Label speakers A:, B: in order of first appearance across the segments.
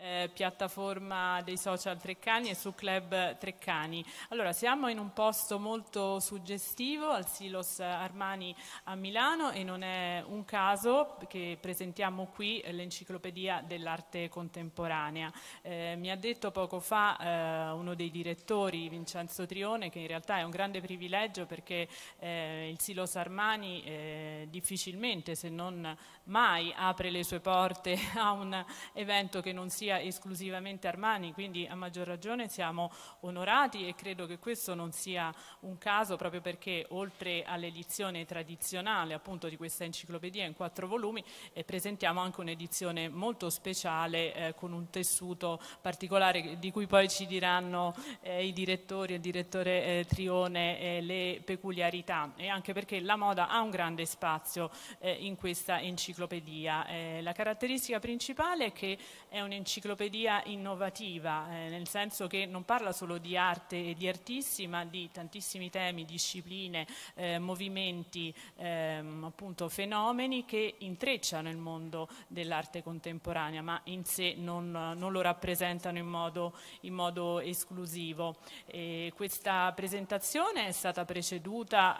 A: eh, piattaforma dei social Treccani e su Club Treccani. Allora, siamo in un posto molto suggestivo al Silos Armani a Milano e non è un caso che presentiamo qui l'enciclopedia dell'arte contemporanea. Eh, mi ha detto poco fa eh, uno dei direttori, Vincenzo Trione, che in realtà è un grande privilegio perché eh, il Silos Armani eh, difficilmente, se non mai, apre le sue porte a un evento che non sia sia esclusivamente Armani, quindi a maggior ragione siamo onorati e credo che questo non sia un caso proprio perché oltre all'edizione tradizionale appunto di questa enciclopedia in quattro volumi eh, presentiamo anche un'edizione molto speciale eh, con un tessuto particolare di cui poi ci diranno eh, i direttori e il direttore eh, Trione eh, le peculiarità e anche perché la moda ha un grande spazio eh, in questa enciclopedia. la caratteristica principale è che è un'enciclopedia un'enciclopedia innovativa, eh, nel senso che non parla solo di arte e di artisti, ma di tantissimi temi, discipline, eh, movimenti, ehm, appunto fenomeni che intrecciano il mondo dell'arte contemporanea, ma in sé non, non lo rappresentano in modo, in modo esclusivo. E questa presentazione è stata preceduta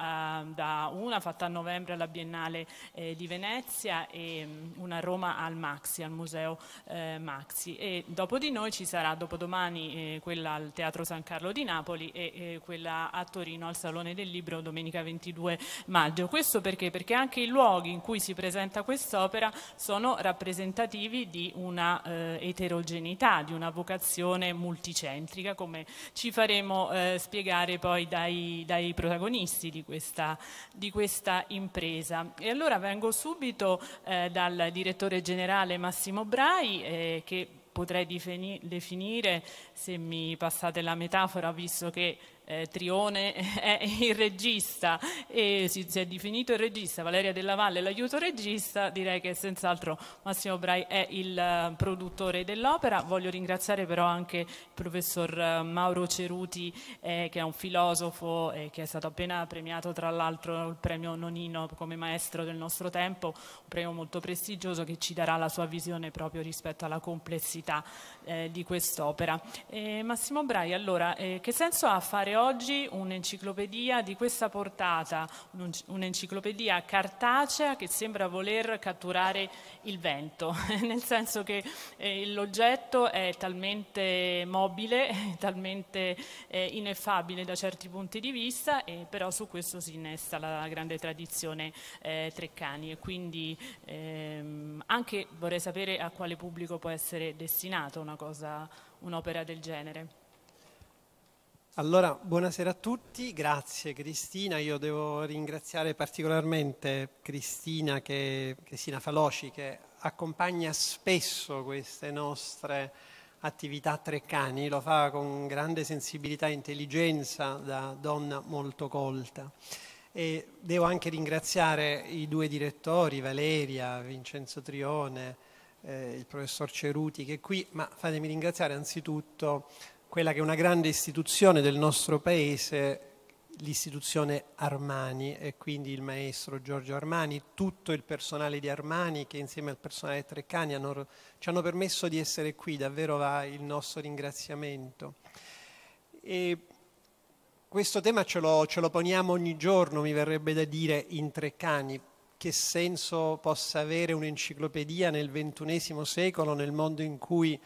A: eh, da una fatta a novembre alla Biennale eh, di Venezia e mm, una a Roma al Maxi, al Museo eh, Maxi. Bassi e dopo di noi ci sarà dopodomani eh, quella al Teatro San Carlo di Napoli e eh, quella a Torino al Salone del Libro domenica 22 maggio. Questo perché? Perché anche i luoghi in cui si presenta quest'opera sono rappresentativi di una eh, eterogeneità, di una vocazione multicentrica come ci faremo eh, spiegare poi dai, dai protagonisti di questa, di questa, impresa. E allora vengo subito eh, dal direttore generale Massimo Brai eh, che potrei definire, se mi passate la metafora, visto che eh, Trione è il regista e si, si, è definito il regista, Valeria Della Valle l'aiuto regista, direi che senz'altro Massimo Brai è il eh, produttore dell'opera. Voglio ringraziare però anche il professor eh, Mauro Ceruti eh, che è un filosofo e eh, che è stato appena premiato tra l'altro il premio Nonino come maestro del nostro tempo, un premio molto prestigioso che ci darà la sua visione proprio rispetto alla complessità eh, di quest'opera. Massimo Brai, allora, che senso ha fare oggi un'enciclopedia di questa portata, un'enciclopedia cartacea che sembra voler catturare il vento, nel senso che eh, l'oggetto è talmente mobile, talmente eh, ineffabile da certi punti di vista, e però su questo si innesta la grande tradizione eh, Treccani e quindi ehm, anche vorrei sapere a quale pubblico può essere destinata un'opera del genere.
B: Allora, buonasera a tutti, grazie Cristina, io devo ringraziare particolarmente Cristina, che, Cristina Faloci che accompagna spesso queste nostre attività Treccani, lo fa con grande sensibilità e intelligenza da donna molto colta. E devo anche ringraziare i due direttori, Valeria, Vincenzo Trione, eh, il professor Ceruti che è qui, ma fatemi ringraziare anzitutto quella che è una grande istituzione del nostro paese, l'istituzione Armani e quindi il maestro Giorgio Armani, tutto il personale di Armani che insieme al personale Treccani hanno, ci hanno permesso di essere qui, davvero va il nostro ringraziamento. E questo tema ce lo, ce lo poniamo ogni giorno, mi verrebbe da dire, in Treccani, che senso possa avere un'enciclopedia nel ventunesimo secolo, nel mondo in cui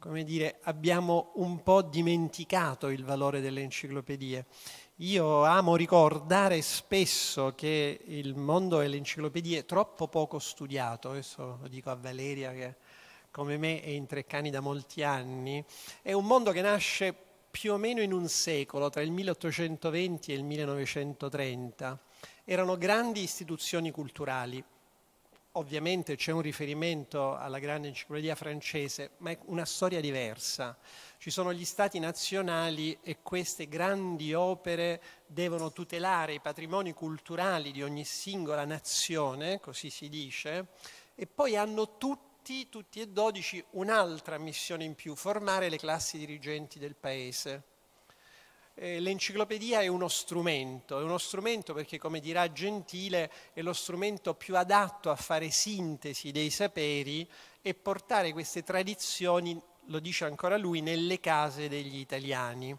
B: come dire, abbiamo un po' dimenticato il valore delle enciclopedie. Io amo ricordare spesso che il mondo delle enciclopedie è troppo poco studiato, adesso lo dico a Valeria che come me è in Treccani da molti anni, è un mondo che nasce più o meno in un secolo, tra il 1820 e il 1930. Erano grandi istituzioni culturali, ovviamente c'è un riferimento alla grande enciclopedia francese, ma è una storia diversa. Ci sono gli stati nazionali e queste grandi opere devono tutelare i patrimoni culturali di ogni singola nazione, così si dice, e poi hanno tutti, tutti e dodici, un'altra missione in più, formare le classi dirigenti del paese. Eh, l'enciclopedia è uno strumento, è uno strumento perché, come dirà Gentile, è lo strumento più adatto a fare sintesi dei saperi e portare queste tradizioni, lo dice ancora lui, nelle case degli italiani.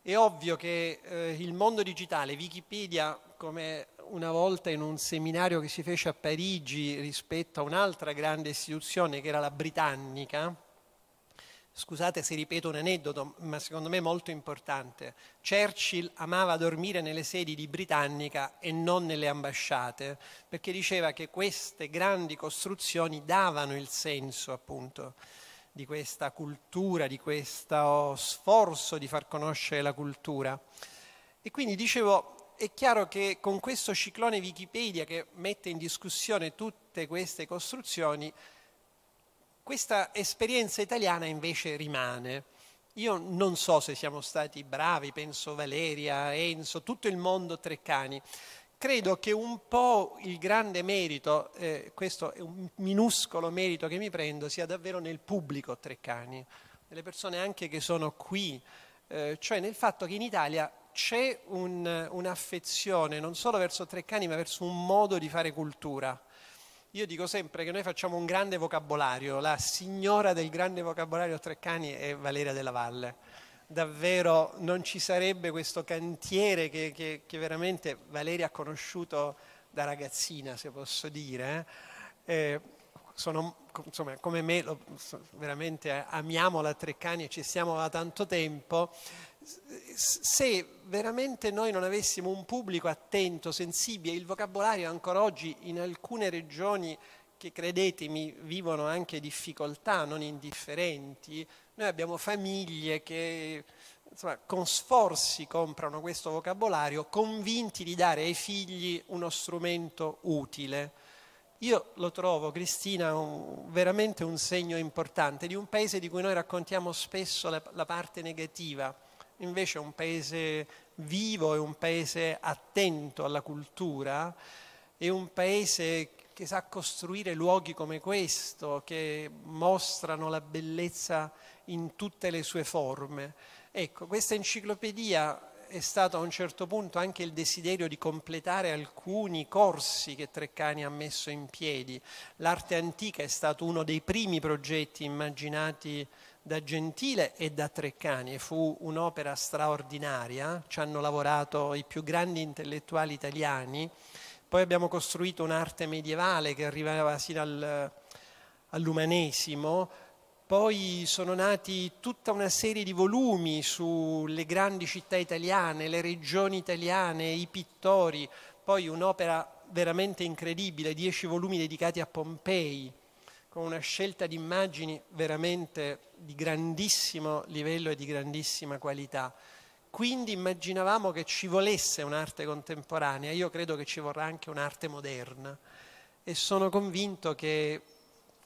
B: È ovvio che eh, il mondo digitale, Wikipedia, come una volta in un seminario che si fece a Parigi rispetto a un'altra grande istituzione che era la britannica, Scusate se ripeto un aneddoto, ma secondo me molto importante. Churchill amava dormire nelle sedi di Britannica e non nelle ambasciate, perché diceva che queste grandi costruzioni davano il senso, appunto, di questa cultura, di questo sforzo di far conoscere la cultura. E quindi dicevo, è chiaro che con questo ciclone Wikipedia che mette in discussione tutte queste costruzioni, questa esperienza italiana invece rimane. Io non so se siamo stati bravi, penso Valeria, Enzo, tutto il mondo Treccani. Credo che un po' il grande merito, eh, questo è un minuscolo merito che mi prendo, sia davvero nel pubblico Treccani, nelle persone anche che sono qui, eh, cioè nel fatto che in Italia c'è un, un'affezione non solo verso Treccani ma verso un modo di fare cultura io dico sempre che noi facciamo un grande vocabolario, la signora del grande vocabolario Treccani è Valeria della Valle. Davvero non ci sarebbe questo cantiere che, che, che veramente Valeria ha conosciuto da ragazzina, se posso dire. Eh, eh sono, insomma, come me, lo, veramente amiamo la Treccani e ci stiamo da tanto tempo se veramente noi non avessimo un pubblico attento, sensibile, il vocabolario ancora oggi in alcune regioni che credetemi vivono anche difficoltà, non indifferenti, noi abbiamo famiglie che insomma, con sforzi comprano questo vocabolario, convinti di dare ai figli uno strumento utile. Io lo trovo, Cristina, un, veramente un segno importante di un paese di cui noi raccontiamo spesso la, la parte negativa invece un paese vivo, è un paese attento alla cultura, è un paese che sa costruire luoghi come questo, che mostrano la bellezza in tutte le sue forme. Ecco, questa enciclopedia è stato a un certo punto anche il desiderio di completare alcuni corsi che Treccani ha messo in piedi. L'arte antica è stato uno dei primi progetti immaginati da Gentile e da Treccani e fu un'opera straordinaria, ci hanno lavorato i più grandi intellettuali italiani, poi abbiamo costruito un'arte medievale che arrivava sino al, all'umanesimo, poi sono nati tutta una serie di volumi sulle grandi città italiane, le regioni italiane, i pittori, poi un'opera veramente incredibile, dieci volumi dedicati a Pompei, con una scelta di immagini veramente di grandissimo livello e di grandissima qualità. Quindi immaginavamo che ci volesse un'arte contemporanea, io credo che ci vorrà anche un'arte moderna e sono convinto che,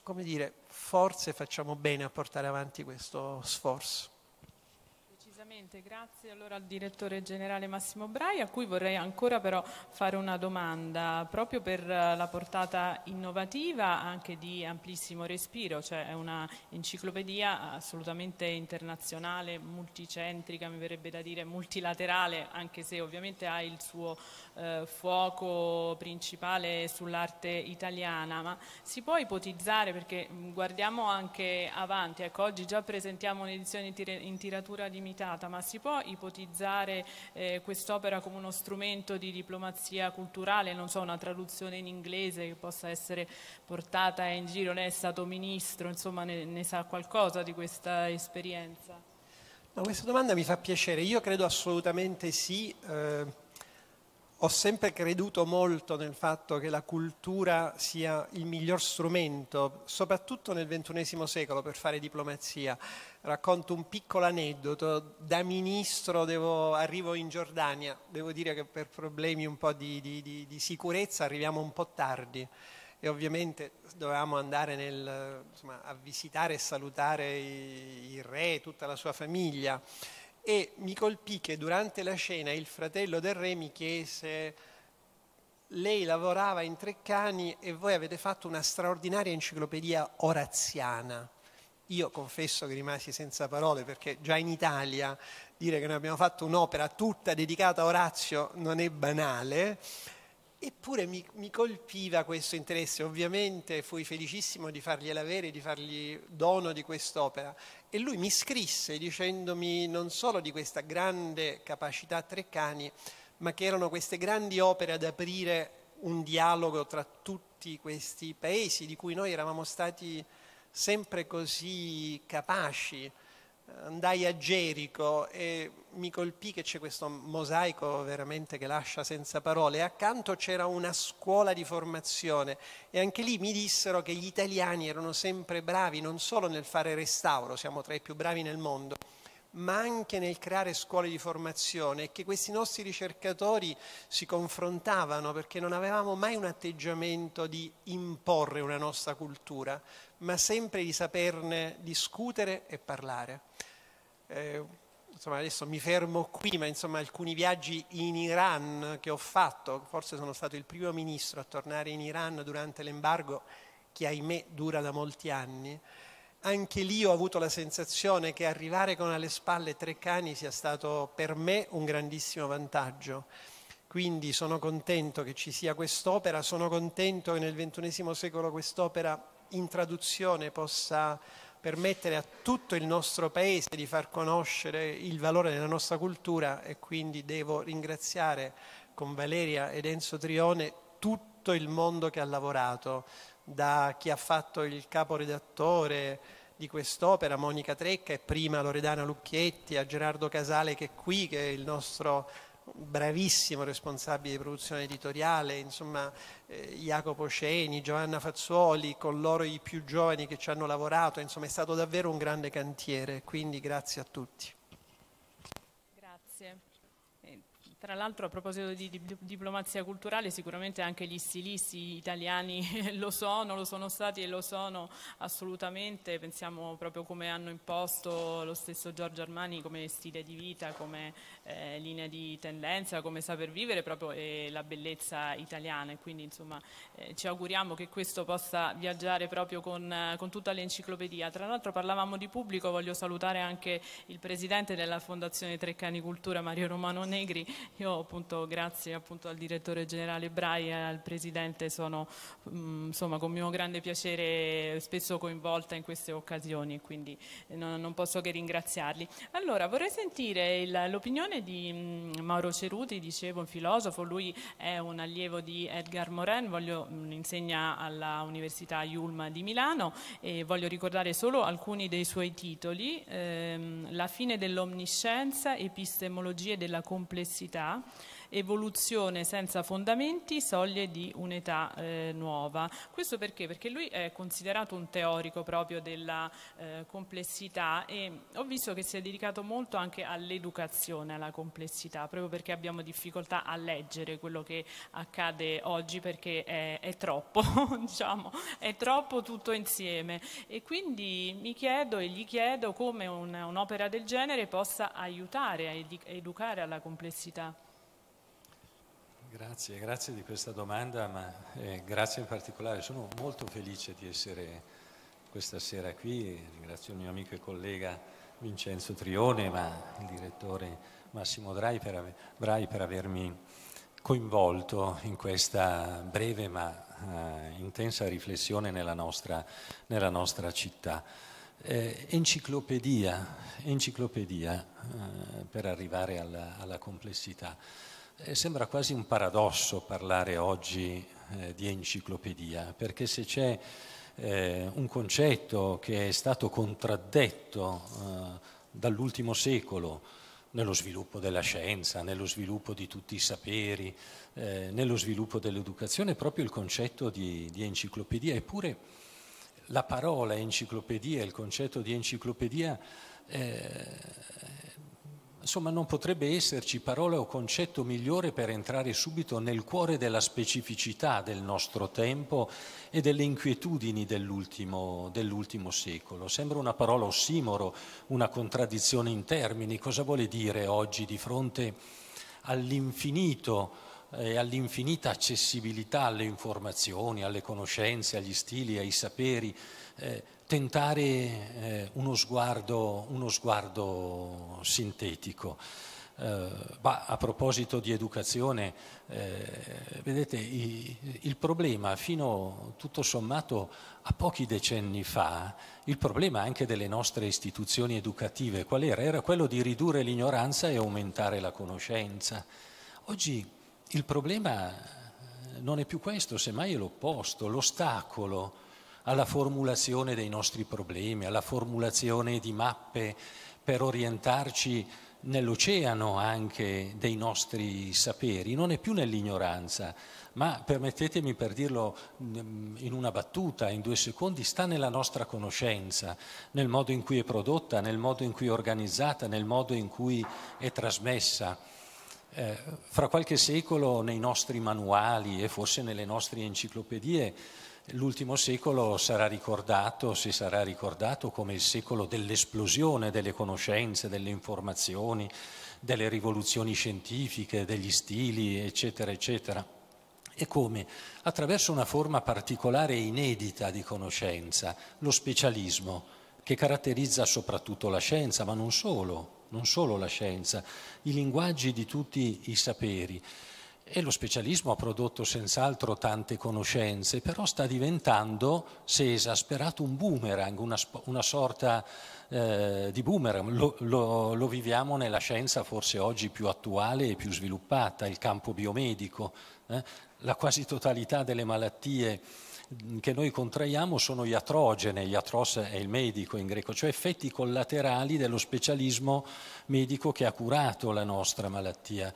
B: come dire, forse facciamo bene a portare avanti questo sforzo.
A: Certamente, grazie allora al direttore generale Massimo Brai a cui vorrei ancora però fare una domanda proprio per eh, la portata innovativa anche di amplissimo respiro, cioè è una enciclopedia assolutamente internazionale, multicentrica, mi verrebbe da dire multilaterale, anche se ovviamente ha il suo eh, fuoco principale sull'arte italiana, ma si può ipotizzare perché mm, guardiamo anche avanti, ecco oggi già presentiamo un'edizione in tiratura limitata, giornata, ma si può ipotizzare eh, quest'opera come uno strumento di diplomazia culturale, non so, una traduzione in inglese che possa essere portata in giro, lei è stato ministro, insomma ne, ne sa qualcosa di questa esperienza?
B: No, questa domanda mi fa piacere, io credo assolutamente sì. Eh ho sempre creduto molto nel fatto che la cultura sia il miglior strumento, soprattutto nel XXI secolo, per fare diplomazia. Racconto un piccolo aneddoto. Da ministro devo, arrivo in Giordania, devo dire che per problemi un po' di, di, di, di sicurezza arriviamo un po' tardi e ovviamente dovevamo andare nel, insomma, a visitare e salutare il re e tutta la sua famiglia e mi colpì che durante la cena il fratello del re mi chiese lei lavorava in Treccani e voi avete fatto una straordinaria enciclopedia oraziana. Io confesso che rimasi senza parole perché già in Italia dire che noi abbiamo fatto un'opera tutta dedicata a Orazio non è banale. Eppure mi, mi, colpiva questo interesse, ovviamente fui felicissimo di fargliela avere, di fargli dono di quest'opera. E lui mi scrisse dicendomi non solo di questa grande capacità a Treccani, ma che erano queste grandi opere ad aprire un dialogo tra tutti questi paesi di cui noi eravamo stati sempre così capaci andai a Gerico e mi colpì che c'è questo mosaico veramente che lascia senza parole e accanto c'era una scuola di formazione e anche lì mi dissero che gli italiani erano sempre bravi non solo nel fare restauro, siamo tra i più bravi nel mondo, ma anche nel creare scuole di formazione e che questi nostri ricercatori si confrontavano perché non avevamo mai un atteggiamento di imporre una nostra cultura, ma sempre di saperne discutere e parlare. Eh, insomma, adesso mi fermo qui, ma insomma, alcuni viaggi in Iran che ho fatto, forse sono stato il primo ministro a tornare in Iran durante l'embargo che ahimè dura da molti anni, anche lì ho avuto la sensazione che arrivare con alle spalle tre cani sia stato per me un grandissimo vantaggio. Quindi sono contento che ci sia quest'opera, sono contento che nel XXI secolo quest'opera in traduzione possa permettere a tutto il nostro paese di far conoscere il valore della nostra cultura e quindi devo ringraziare con Valeria ed Enzo Trione tutto il mondo che ha lavorato, da chi ha fatto il caporedattore di quest'opera, Monica Trecca e prima Loredana Lucchietti, a Gerardo Casale che è qui, che è il nostro bravissimo responsabile di produzione editoriale, insomma eh, Jacopo Sceni, Giovanna Fazzuoli, con loro i più giovani che ci hanno lavorato, insomma è stato davvero un grande cantiere, quindi grazie a tutti.
A: Tra l'altro a proposito di, diplomazia culturale sicuramente anche gli stilisti italiani lo sono, lo sono stati e lo sono assolutamente, pensiamo proprio come hanno imposto lo stesso Giorgio Armani come stile di vita, come eh, linea di tendenza, come saper vivere proprio eh, la bellezza italiana e quindi insomma eh, ci auguriamo che questo possa viaggiare proprio con, con tutta l'enciclopedia. Tra l'altro parlavamo di pubblico, voglio salutare anche il presidente della Fondazione Treccani Cultura Mario Romano Negri io appunto grazie appunto al direttore generale Brai e al presidente sono mm, insomma con mio grande piacere spesso coinvolta in queste occasioni, quindi eh, non, posso che ringraziarli. Allora vorrei sentire l'opinione di mm, Mauro Ceruti, dicevo un filosofo, lui è un allievo di Edgar Morin, voglio, mm, insegna alla Università Yulma di Milano e voglio ricordare solo alcuni dei suoi titoli, ehm, La fine dell'omniscienza, epistemologie della complessità 啊。evoluzione senza fondamenti, soglie di un'età eh, nuova. Questo perché? Perché lui è considerato un teorico proprio della eh, complessità e ho visto che si è dedicato molto anche all'educazione, alla complessità, proprio perché abbiamo difficoltà a leggere quello che accade oggi perché è, è troppo, diciamo, è troppo tutto insieme. E quindi mi chiedo e gli chiedo come un'opera del genere possa aiutare a educare alla complessità.
C: Grazie, grazie di questa domanda, ma eh, grazie in particolare. Sono molto felice di essere questa sera qui. Ringrazio il mio amico e collega Vincenzo Trione, ma il direttore Massimo Brai per, Brai per avermi coinvolto in questa breve ma eh, intensa riflessione nella nostra, nella nostra città. Eh, enciclopedia, enciclopedia eh, per arrivare alla, alla complessità. Eh, sembra quasi un paradosso parlare oggi eh, di enciclopedia, perché se c'è eh, un concetto che è stato contraddetto eh, dall'ultimo secolo nello sviluppo della scienza, nello sviluppo di tutti i saperi, eh, nello sviluppo dell'educazione, è proprio il concetto di, di enciclopedia. Eppure la parola enciclopedia, il concetto di enciclopedia eh, Insomma, non potrebbe esserci parola o concetto migliore per entrare subito nel cuore della specificità del nostro tempo e delle inquietudini dell'ultimo, dell'ultimo secolo. Sembra una parola ossimoro, una contraddizione in termini. Cosa vuole dire oggi di fronte all'infinito? e eh, all'infinita accessibilità alle informazioni, alle conoscenze, agli stili, ai saperi, eh, tentare eh, uno, sguardo, uno, sguardo, sintetico. Eh, bah, a proposito di educazione, eh, vedete, i, il problema fino tutto sommato a pochi decenni fa, il problema anche delle nostre istituzioni educative, qual era? Era quello di ridurre l'ignoranza e aumentare la conoscenza. Oggi il problema eh, non è più questo, semmai è l'opposto, l'ostacolo alla formulazione dei nostri problemi, alla formulazione di mappe per orientarci nell'oceano anche dei nostri saperi, non è più nell'ignoranza, ma permettetemi per dirlo mm, in una battuta, in due secondi, sta nella nostra conoscenza, nel modo in cui è prodotta, nel modo in cui è organizzata, nel modo in cui è trasmessa. Eh, fra qualche secolo nei nostri manuali e forse nelle nostre enciclopedie l'ultimo secolo sarà ricordato, si sarà ricordato come il secolo dell'esplosione delle conoscenze, delle informazioni, delle rivoluzioni scientifiche, degli stili, eccetera, eccetera. E come? Attraverso una forma particolare e inedita di conoscenza, lo specialismo, che caratterizza soprattutto la scienza, ma non solo, non solo la scienza, i linguaggi di tutti i saperi. E lo specialismo ha prodotto senz'altro tante conoscenze, però sta diventando, se esasperato, un boomerang, una, una sorta eh, di boomerang. Lo, lo, lo, viviamo nella scienza forse oggi più attuale e più sviluppata, il campo biomedico. Eh? La quasi totalità delle malattie che noi contraiamo sono iatrogene, iatros è il medico in greco, cioè effetti collaterali dello specialismo medico che ha curato la nostra malattia.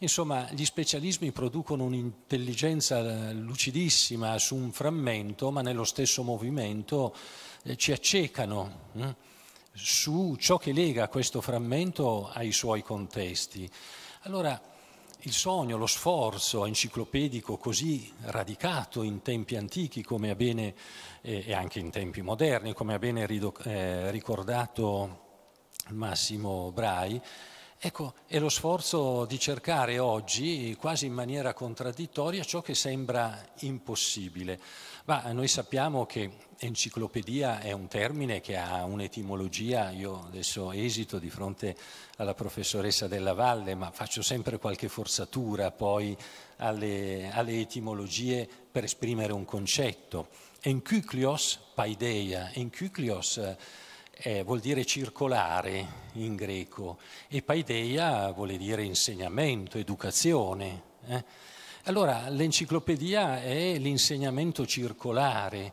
C: Insomma, gli specialismi producono un'intelligenza eh, lucidissima su un frammento, ma nello stesso movimento eh, ci accecano mh, eh, su ciò che lega questo frammento ai suoi contesti. Allora, il sogno, lo sforzo enciclopedico così radicato in tempi antichi come bene, eh, e anche in tempi moderni, come ha bene rido, eh, ricordato Massimo Brai, Ecco, è lo sforzo di cercare oggi, quasi in maniera contraddittoria, ciò che sembra impossibile. Ma noi sappiamo che enciclopedia è un termine che ha un'etimologia, io adesso esito di fronte alla professoressa della Valle, ma faccio sempre qualche forzatura poi alle, alle etimologie per esprimere un concetto. Encyclios paideia, encyclios eh, eh, vuol dire circolare in greco e paideia vuol dire insegnamento, educazione. Eh? Allora l'enciclopedia è l'insegnamento circolare,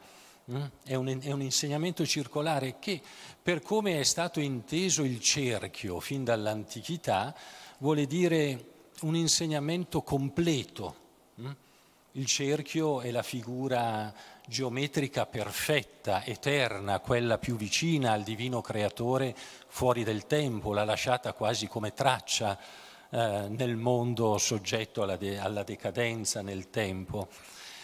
C: mm? è, un, è un insegnamento circolare che per come è stato inteso il cerchio fin dall'antichità vuole dire un insegnamento completo. Hm? Il cerchio è la figura geometrica perfetta, eterna, quella più vicina al divino creatore fuori del tempo, l'ha lasciata quasi come traccia eh, nel mondo soggetto alla, de- alla decadenza nel tempo.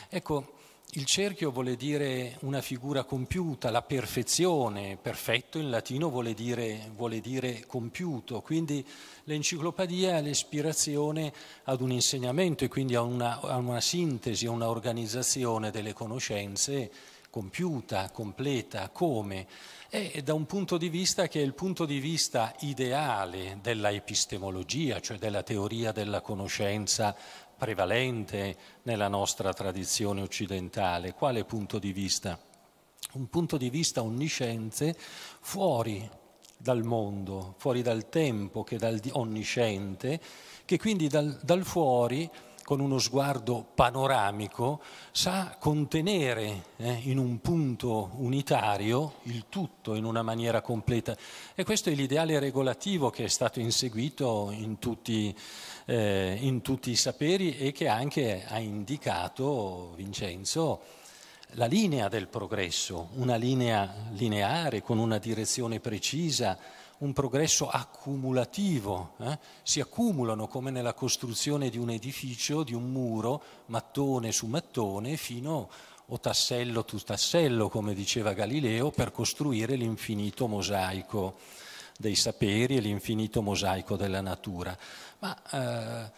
C: Ecco, il cerchio vuole dire una figura compiuta, la perfezione, perfetto in latino vuole dire, vuole dire compiuto, quindi l'enciclopedia è l'ispirazione ad un insegnamento e quindi a una, a una sintesi, a un'organizzazione delle conoscenze compiuta, completa, come? E da un punto di vista che è il punto di vista ideale della epistemologia, cioè della teoria della conoscenza prevalente nella nostra tradizione occidentale. Quale punto di vista? Un punto di vista onnisciente fuori dal mondo, fuori dal tempo che dal onnisciente, che quindi dal, dal fuori con uno sguardo panoramico, sa contenere eh, in un punto unitario il tutto in una maniera completa. E questo è l'ideale regolativo che è stato inseguito in tutti i eh, in tutti i saperi e che anche ha indicato Vincenzo la linea del progresso, una linea lineare con una direzione precisa, un progresso accumulativo, eh? si accumulano come nella costruzione di un edificio, di un muro, mattone su mattone, fino o tassello su tassello, come diceva Galileo, per costruire l'infinito mosaico dei saperi e l'infinito mosaico della natura. Ma eh,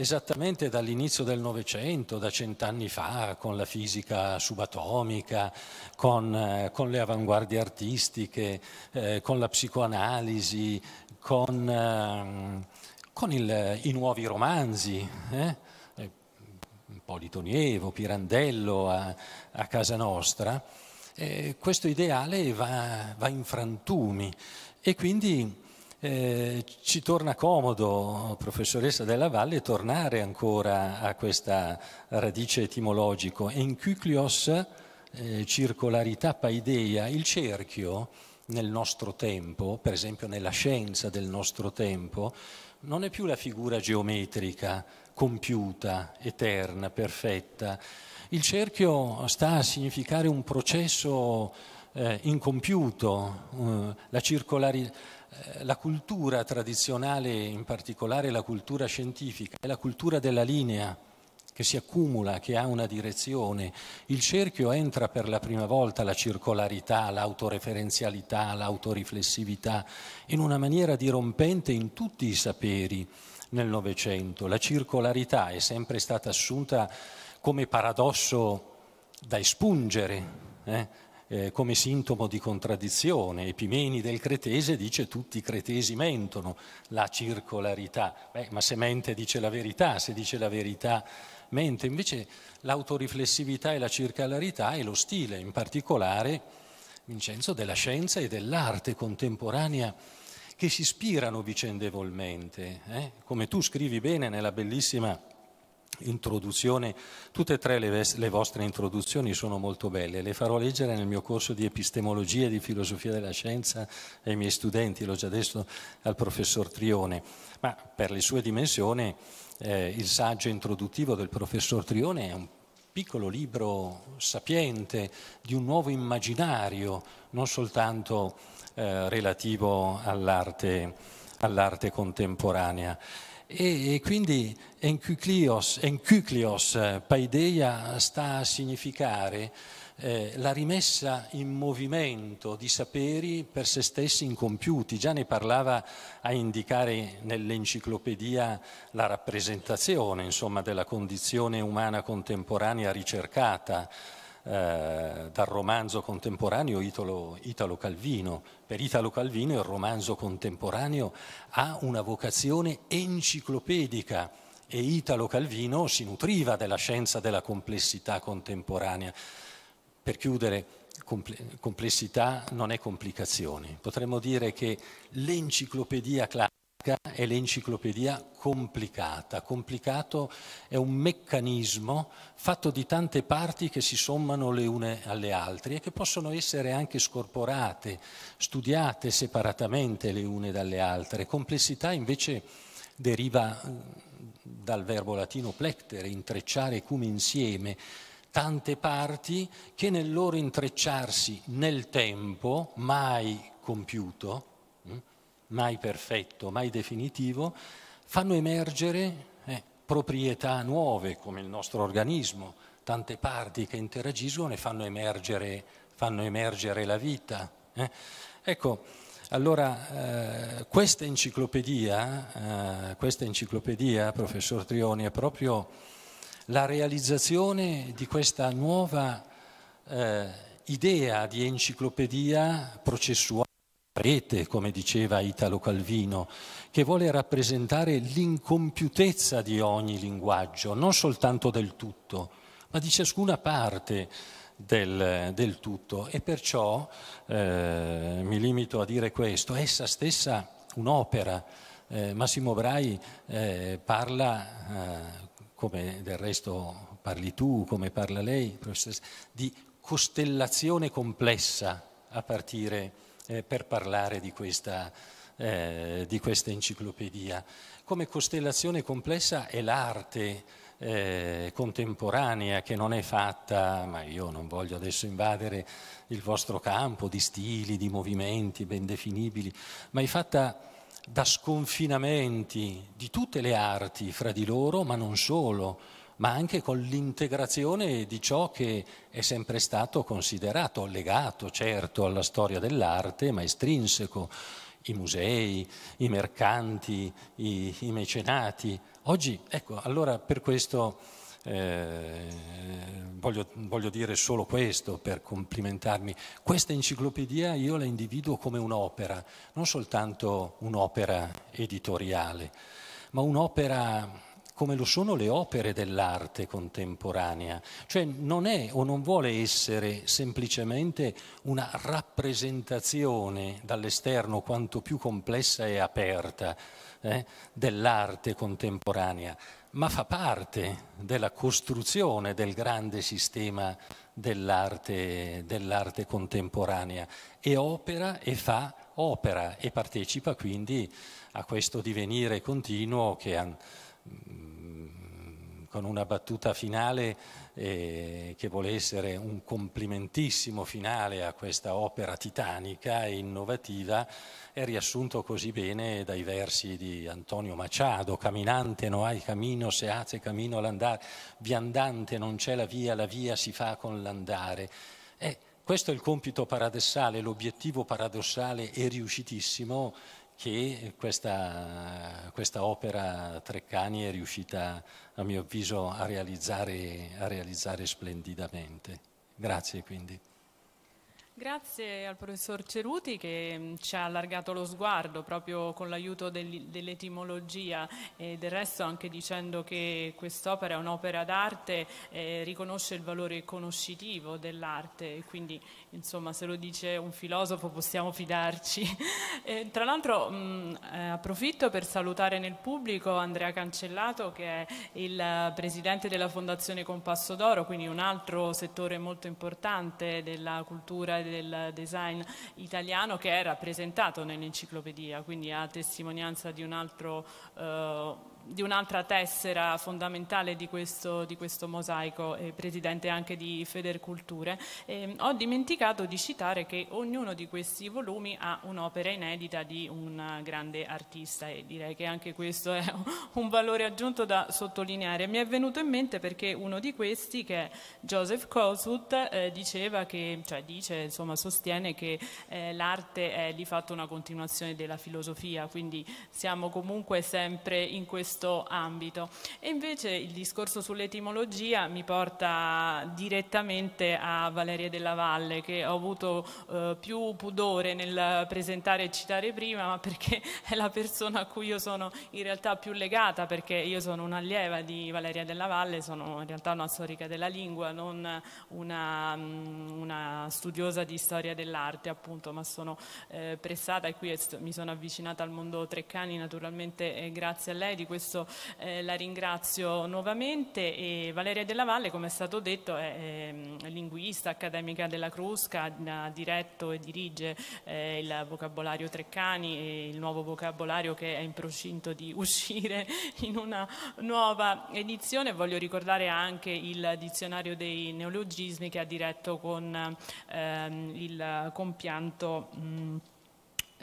C: esattamente dall'inizio del Novecento, da cent'anni fa, con la fisica subatomica, con, eh, con le avanguardie artistiche, eh, con la psicoanalisi, con, ehm, con il, i nuovi romanzi. Eh? Eh, Polito Nievo, Pirandello a, a casa nostra, eh, questo ideale va, va in frantumi e quindi eh, ci torna comodo, professoressa Della Valle, tornare ancora a questa radice etimologico. Encyclios, eh, circolarità paideia, il cerchio nel nostro tempo, per esempio nella scienza del nostro tempo, non è più la figura geometrica, compiuta, eterna, perfetta. Il cerchio sta a significare un processo eh, incompiuto, eh, la circolarità eh, la cultura tradizionale, in particolare la cultura scientifica, è la cultura della linea che si accumula, che ha una direzione. Il cerchio entra per la prima volta la circolarità, l'autoreferenzialità, l'autoriflessività in una maniera dirompente in tutti i saperi nel Novecento. La circolarità è sempre stata assunta come paradosso da espungere. Eh? eh, come sintomo di contraddizione. Epimeni del Cretese dice tutti i cretesi mentono, la circolarità. Beh, ma se mente dice la verità, se dice la verità mente. Invece l'autoriflessività e la circolarità è lo stile, in particolare, Vincenzo, della scienza e dell'arte contemporanea che si ispirano vicendevolmente. Eh? Come tu scrivi bene nella bellissima introduzione, tutte e tre le, le, vostre introduzioni sono molto belle, le farò leggere nel mio corso di epistemologia e di filosofia della scienza ai miei studenti, l'ho già detto al professor Trione, ma per le sue dimensioni eh, il saggio introduttivo del professor Trione è un piccolo libro sapiente di un nuovo immaginario, non soltanto eh, relativo all'arte, all'arte contemporanea. E, e quindi enciclios, enciclios eh, paideia sta a significare eh, la rimessa in movimento di saperi per se stessi incompiuti. Già ne parlava a indicare nell'enciclopedia la rappresentazione insomma, della condizione umana contemporanea ricercata eh, dal romanzo contemporaneo Italo, Italo Calvino. Per Italo Calvino il romanzo contemporaneo ha una vocazione enciclopedica e Italo Calvino si nutriva della scienza della complessità contemporanea. Per chiudere, complessità non è complicazione. Potremmo dire che l'enciclopedia classica è l'enciclopedia complicata. Complicato è un meccanismo fatto di tante parti che si sommano le une alle altre e che possono essere anche scorporate, studiate separatamente le une dalle altre. Complessità invece deriva mm, dal verbo latino plectere, intrecciare come insieme tante parti che nel loro intrecciarsi nel tempo, mai compiuto, mai perfetto, mai definitivo, fanno emergere eh, proprietà nuove come il nostro organismo, tante parti che interagiscono e fanno emergere, fanno emergere la vita. Eh. Ecco, allora eh, questa, enciclopedia, eh, questa enciclopedia, professor Trioni, è proprio la realizzazione di questa nuova eh, idea di enciclopedia processuale prete, come diceva Italo Calvino, che vuole rappresentare l'incompiutezza di ogni linguaggio, non soltanto del tutto, ma di ciascuna parte del, del tutto. E perciò eh, mi limito a dire questo, essa stessa un'opera. Eh, Massimo Brai eh, parla, eh, come del resto parli tu, come parla lei, di costellazione complessa a partire da eh, per parlare di questa, eh, di questa, enciclopedia. Come costellazione complessa è l'arte eh, contemporanea che non è fatta, ma io non voglio adesso invadere il vostro campo di stili, di movimenti ben definibili, ma è fatta da sconfinamenti di tutte le arti fra di loro, ma non solo ma anche con l'integrazione di ciò che è sempre stato considerato, legato certo alla storia dell'arte, ma estrinseco, i musei, i mercanti, i, i mecenati. Oggi, ecco, allora per questo eh, voglio, voglio dire solo questo per complimentarmi. Questa enciclopedia io la individuo come un'opera, non soltanto un'opera editoriale, ma un'opera come lo sono le opere dell'arte contemporanea, cioè non è o non vuole essere semplicemente una rappresentazione dall'esterno quanto più complessa e aperta eh, dell'arte contemporanea, ma fa parte della costruzione del grande sistema dell'arte, dell contemporanea e opera e fa opera e partecipa quindi a questo divenire continuo che mm, con una battuta finale eh, che vuole essere un complimentissimo finale a questa opera titanica e innovativa, è riassunto così bene dai versi di Antonio Machado, camminante non hai cammino, se hace cammino all'andare, viandante non c'è la via, la via si fa con l'andare. Eh, questo è il compito paradossale, l'obiettivo paradossale e riuscitissimo che questa, questa, opera Treccani è riuscita, a mio avviso, a realizzare, a realizzare splendidamente. Grazie quindi.
A: Grazie al professor Ceruti che mm, ci ha allargato lo sguardo proprio con l'aiuto dell'etimologia e del resto anche dicendo che quest'opera è un'opera d'arte, eh, riconosce il valore conoscitivo dell'arte, quindi insomma se lo dice un filosofo possiamo fidarci. Eh, tra l'altro mh, mm, eh, approfitto per salutare nel pubblico Andrea Cancellato che è il presidente della Fondazione Compasso d'Oro, quindi un altro settore molto importante della cultura e del del design italiano che è rappresentato nell'enciclopedia, quindi ha testimonianza di un altro... Eh, di un'altra tessera fondamentale di questo, di questo mosaico, eh, presidente anche di Federculture, eh, ho dimenticato di citare che ognuno di questi volumi ha un'opera inedita di un eh, grande artista e direi che anche questo è un valore aggiunto da sottolineare. Mi è venuto in mente perché uno di questi, che è Joseph Kossuth, eh, diceva che, cioè dice, insomma, sostiene che eh, l'arte è di fatto una continuazione della filosofia, quindi siamo comunque sempre in questo questo ambito. E invece il discorso sull'etimologia mi porta direttamente a Valeria della Valle, che ho avuto eh, più pudore nel presentare e citare prima, ma perché è la persona a cui io sono in realtà più legata, perché io sono un'allieva di Valeria della Valle, sono in realtà una storica della lingua, non una, mm, una studiosa di storia dell'arte, appunto, ma sono eh, pressata e qui mi sono avvicinata al mondo Treccani naturalmente eh, grazie a lei di questo questo eh, la ringrazio nuovamente. E Valeria Della Valle, come è stato detto, è, è ehm, linguista, accademica della Crusca, ha diretto e dirige eh, il vocabolario Treccani e il nuovo vocabolario che è in procinto di uscire in una nuova edizione. Voglio ricordare anche il dizionario dei neologismi che ha diretto con ehm, il compianto. Mh,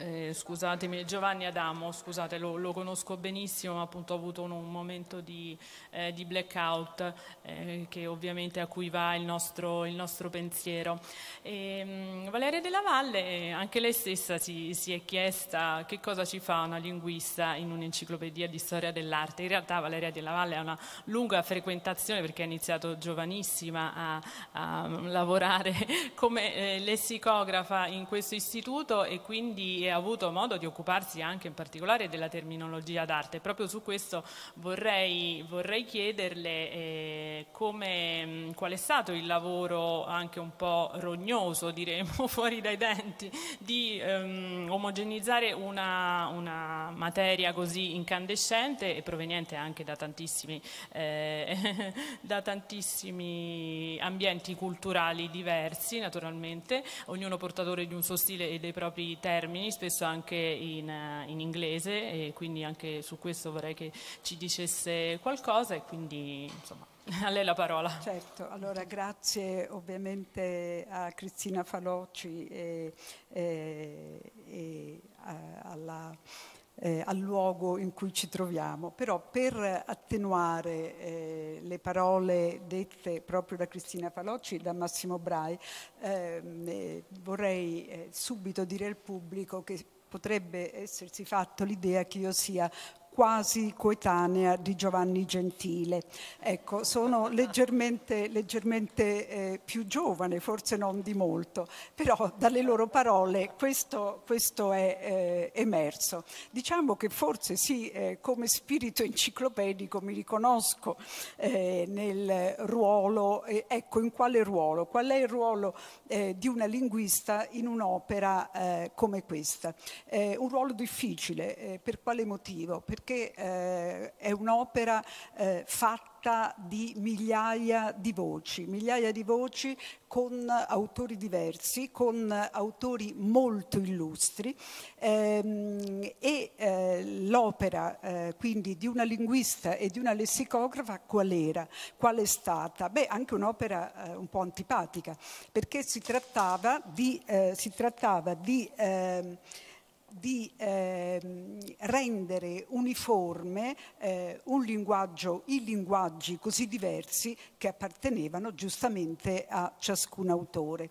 A: eh, scusatemi, Giovanni Adamo, scusate, lo, lo, conosco benissimo, ma appunto ho avuto un, un momento di, eh, di blackout eh, che ovviamente a cui va il nostro, il nostro pensiero. E, ehm, mh, Valeria della Valle, anche lei stessa si, si, è chiesta che cosa ci fa una linguista in un'enciclopedia di storia dell'arte. In realtà Valeria della Valle ha una lunga frequentazione perché ha iniziato giovanissima a, a lavorare come eh, lessicografa in questo istituto e quindi è avuto modo di occuparsi anche in particolare della terminologia d'arte. Proprio su questo vorrei, vorrei chiederle eh, come, mm, qual è stato il lavoro anche un po' rognoso, diremmo, fuori dai denti, di ehm, omogenizzare una, una, materia così incandescente e proveniente anche da tantissimi, eh, da tantissimi ambienti culturali diversi, naturalmente, ognuno portatore di un suo stile e dei propri termini spesso anche in, eh, in, inglese e quindi anche su questo vorrei che ci dicesse qualcosa e quindi insomma
D: a lei la parola. Certo, allora grazie ovviamente a Cristina Falocci e, e, e alla eh, al luogo in cui ci troviamo. Però per attenuare eh, le parole dette proprio da Cristina Falocci e da Massimo Brai, ehm, eh, vorrei eh, subito dire al pubblico che potrebbe essersi fatto l'idea che io sia quasi coetanea di Giovanni Gentile. Ecco, sono leggermente, leggermente eh, più giovane, forse non di molto, però dalle loro parole questo, questo è eh, emerso. Diciamo che forse sì, eh, come spirito enciclopedico mi riconosco eh, nel ruolo, ecco in quale ruolo, qual è il ruolo eh, di una linguista in un'opera eh, come questa. un ruolo difficile, per quale motivo? Perché perché eh, è un'opera eh, fatta di migliaia di voci, migliaia di voci con autori diversi, con autori molto illustri ehm, e eh, l'opera eh, quindi di una linguista e di una lessicografa qual era, qual è stata? Beh, anche un'opera eh, un po' antipatica perché si trattava di, eh, si trattava di ehm, di eh, rendere uniforme eh, un linguaggio, i linguaggi così diversi che appartenevano giustamente a ciascun autore.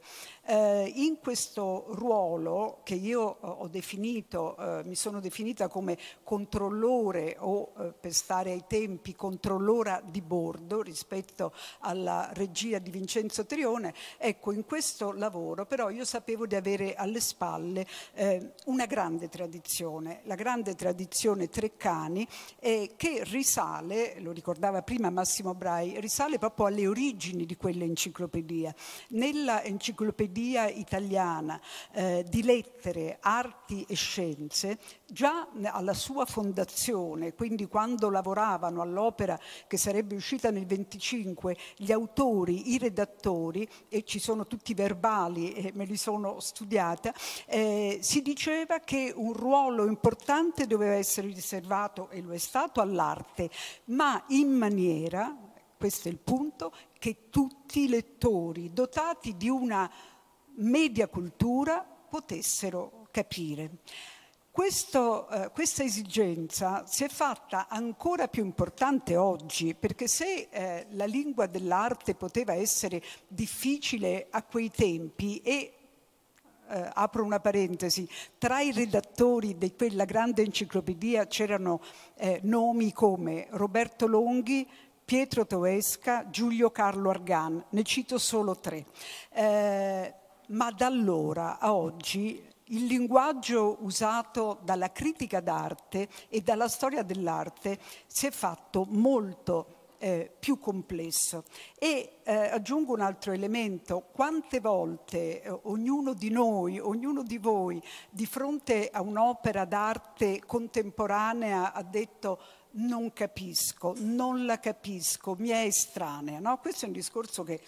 D: Eh, in questo ruolo che io eh, ho definito, eh, mi sono definita come controllore o eh, per stare ai tempi controllora di bordo rispetto alla regia di Vincenzo Trione, ecco in questo lavoro però io sapevo di avere alle spalle eh, una grande tradizione, la grande tradizione Treccani eh, che risale, lo ricordava prima Massimo Brai, risale proprio alle origini di quell'enciclopedia. Nella enciclopedia l'Enciclopedia Italiana eh, di Lettere, Arti e Scienze, già alla sua fondazione, quindi quando lavoravano all'opera che sarebbe uscita nel 25, gli autori, i redattori, e ci sono tutti i verbali, e me li sono studiata, eh, si diceva che un ruolo importante doveva essere riservato, e lo è stato, all'arte, ma in maniera, questo è il punto, che tutti i lettori, dotati di una media cultura potessero capire. Questo, eh, questa esigenza si è fatta ancora più importante oggi perché se eh, la lingua dell'arte poteva essere difficile a quei tempi e eh, apro una parentesi, tra i redattori di quella grande enciclopedia c'erano eh, nomi come Roberto Longhi, Pietro Toesca, Giulio Carlo Argan, ne cito solo tre eh, ma da allora a oggi il linguaggio usato dalla critica d'arte e dalla storia dell'arte si è fatto molto eh, più complesso. E eh, aggiungo un altro elemento, quante volte eh, ognuno di noi, ognuno di voi, di fronte a un'opera d'arte contemporanea ha detto non capisco, non la capisco, mi è estranea. No? Questo è un discorso che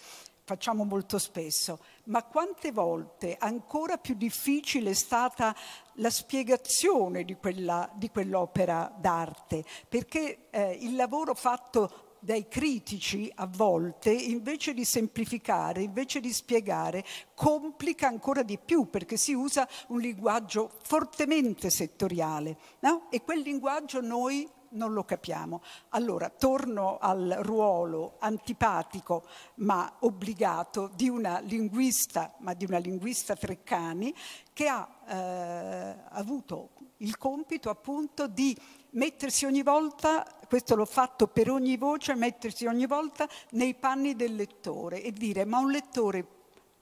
D: facciamo molto spesso, ma quante volte ancora più difficile è stata la spiegazione di, quella, di quell'opera d'arte, perché eh, il lavoro fatto dai critici a volte, invece di semplificare, invece di spiegare, complica ancora di più perché si usa un linguaggio fortemente settoriale no? e quel linguaggio noi non lo capiamo. Allora, torno al ruolo antipatico ma obbligato di una linguista, ma di una linguista Treccani, che ha eh, avuto il compito appunto di mettersi ogni volta, questo l'ho fatto per ogni voce, mettersi ogni volta nei panni del lettore e dire ma un lettore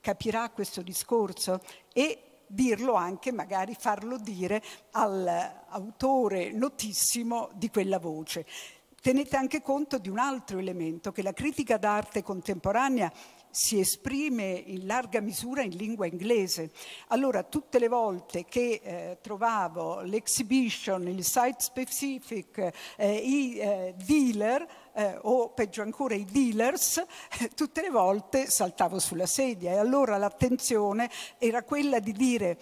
D: capirà questo discorso e dirlo anche, magari farlo dire all'autore notissimo di quella voce. Tenete anche conto di un altro elemento, che la critica d'arte contemporanea si esprime in larga misura in lingua inglese. Allora tutte le volte che eh, trovavo l'exhibition, il site specific, eh, i eh, dealer, eh, o peggio ancora i dealers, tutte le volte saltavo sulla sedia e allora l'attenzione era quella di dire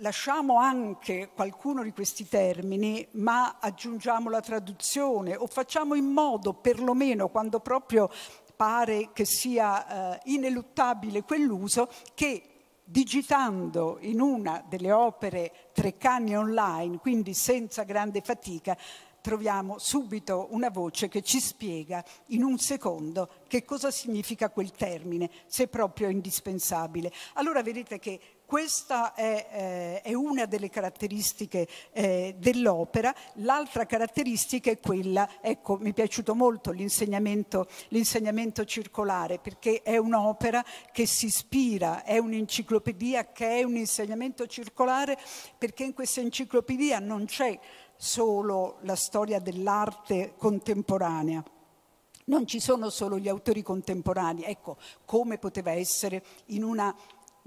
D: lasciamo anche qualcuno di questi termini ma aggiungiamo la traduzione o facciamo in modo perlomeno quando proprio pare che sia eh, ineluttabile quell'uso che digitando in una delle opere Treccani online, quindi senza grande fatica, troviamo subito una voce che ci spiega in un secondo che cosa significa quel termine, se proprio indispensabile. Allora vedete che questa è, eh, è una delle caratteristiche eh, dell'opera. L'altra caratteristica è quella, ecco, mi è piaciuto molto l'insegnamento, circolare, perché è un'opera che si ispira, è un'enciclopedia che è un insegnamento circolare, perché in questa enciclopedia non c'è solo la storia dell'arte contemporanea. Non ci sono solo gli autori contemporanei, ecco come poteva essere in una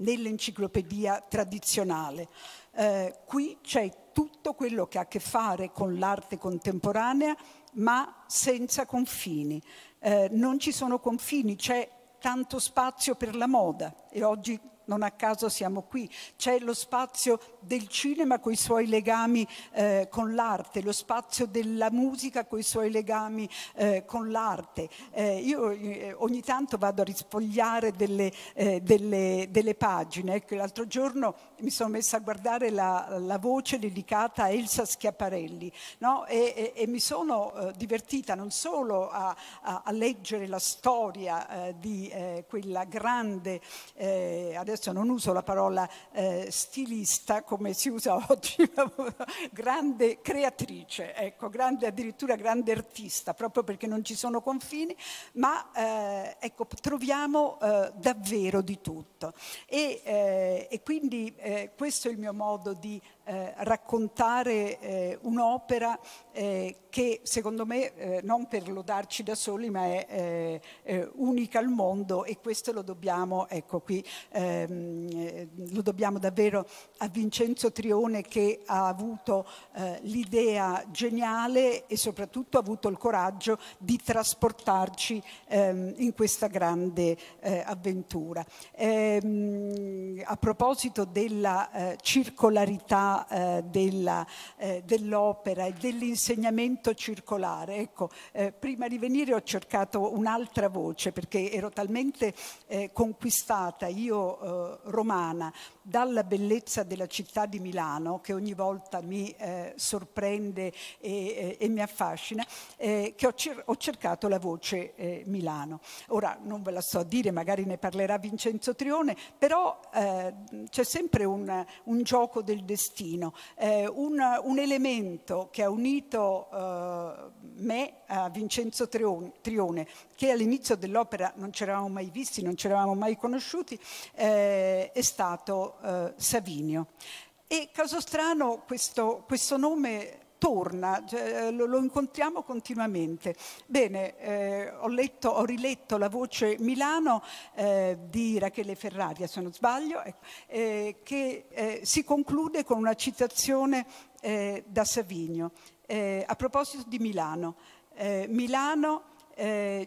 D: nell'enciclopedia tradizionale. Eh, qui c'è tutto quello che ha a che fare con l'arte contemporanea, ma senza confini. Eh, non ci sono confini, c'è tanto spazio per la moda e oggi non a caso siamo qui. C'è lo spazio del cinema con i suoi legami eh, con l'arte, lo spazio della musica con i suoi legami eh, con l'arte. Eh, io eh, ogni tanto vado a risfogliare delle, eh, delle, delle, pagine. Ecco, l'altro giorno mi sono messa a guardare la, la voce dedicata a Elsa Schiaparelli no? e, e, e, mi sono eh, divertita non solo a, a, a leggere la storia di quella grande, adesso adesso non uso la parola eh, stilista come si usa oggi, grande creatrice, ecco, grande, addirittura grande artista, proprio perché non ci sono confini, ma eh, ecco, troviamo eh, davvero di tutto. E, eh, e quindi eh, questo è il mio modo di eh, raccontare eh, un'opera eh, che secondo me, eh, non per lodarci da soli, ma è unica al mondo e questo lo dobbiamo, ecco qui, ehm, lo dobbiamo davvero a Vincenzo Trione che ha avuto l'idea geniale e soprattutto ha avuto il coraggio di trasportarci ehm, in questa grande avventura. Ehm, a proposito della circolarità eh, della, eh, dell'opera e dell'insegnamento circolare. Ecco, eh, prima di venire ho cercato un'altra voce perché ero talmente eh, conquistata, io eh, romana, dalla bellezza della città di Milano che ogni volta mi eh, sorprende e, e, mi affascina, che ho, cer- ho, cercato la voce Milano. Ora non ve la so a dire, magari ne parlerà Vincenzo Trione, però c'è sempre un, un gioco del destino Agostino, eh, un, un, elemento che ha unito eh, me a Vincenzo Trione, che all'inizio dell'opera non ci eravamo mai visti, non ci eravamo mai conosciuti, eh, è stato eh, Savinio. E Casostrano questo, questo nome torna, cioè, eh, lo, lo, incontriamo continuamente. Bene, eh, ho, letto, ho, riletto La voce Milano eh, di Rachele Ferraria, se non sbaglio, ecco, eh, che eh, si conclude con una citazione eh, da Savigno a proposito di Milano. Milano,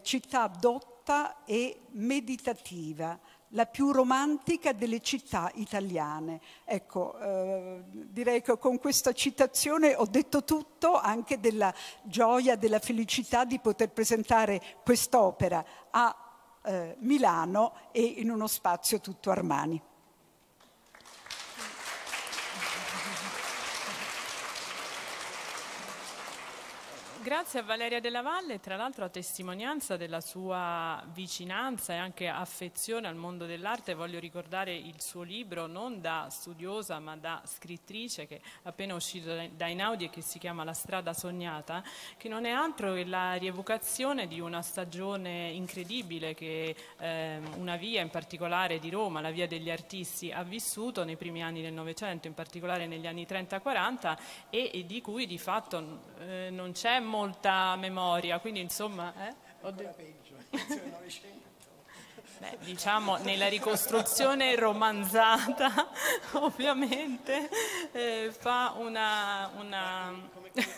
D: città dotta e meditativa la più romantica delle città italiane. Ecco, eh, direi che con questa citazione ho detto tutto anche della gioia, della felicità di poter presentare quest'opera a eh, Milano e in uno spazio tutto Armani.
A: Grazie a Valeria Della Valle, tra l'altro a testimonianza della sua vicinanza e anche affezione al mondo dell'arte, voglio ricordare il suo libro non da studiosa ma da scrittrice che è appena uscito da Inaudi e che si chiama La strada sognata, che non è altro che la rievocazione di una stagione incredibile che eh, una via in particolare di Roma, la via degli artisti, ha vissuto nei primi anni del Novecento, in particolare negli anni 30-40 e, e di cui di fatto eh, non c'è molto molta memoria, quindi insomma... Eh?
B: Ancora peggio, inizio Novecento.
A: Beh, diciamo nella ricostruzione romanzata ovviamente eh, fa una, una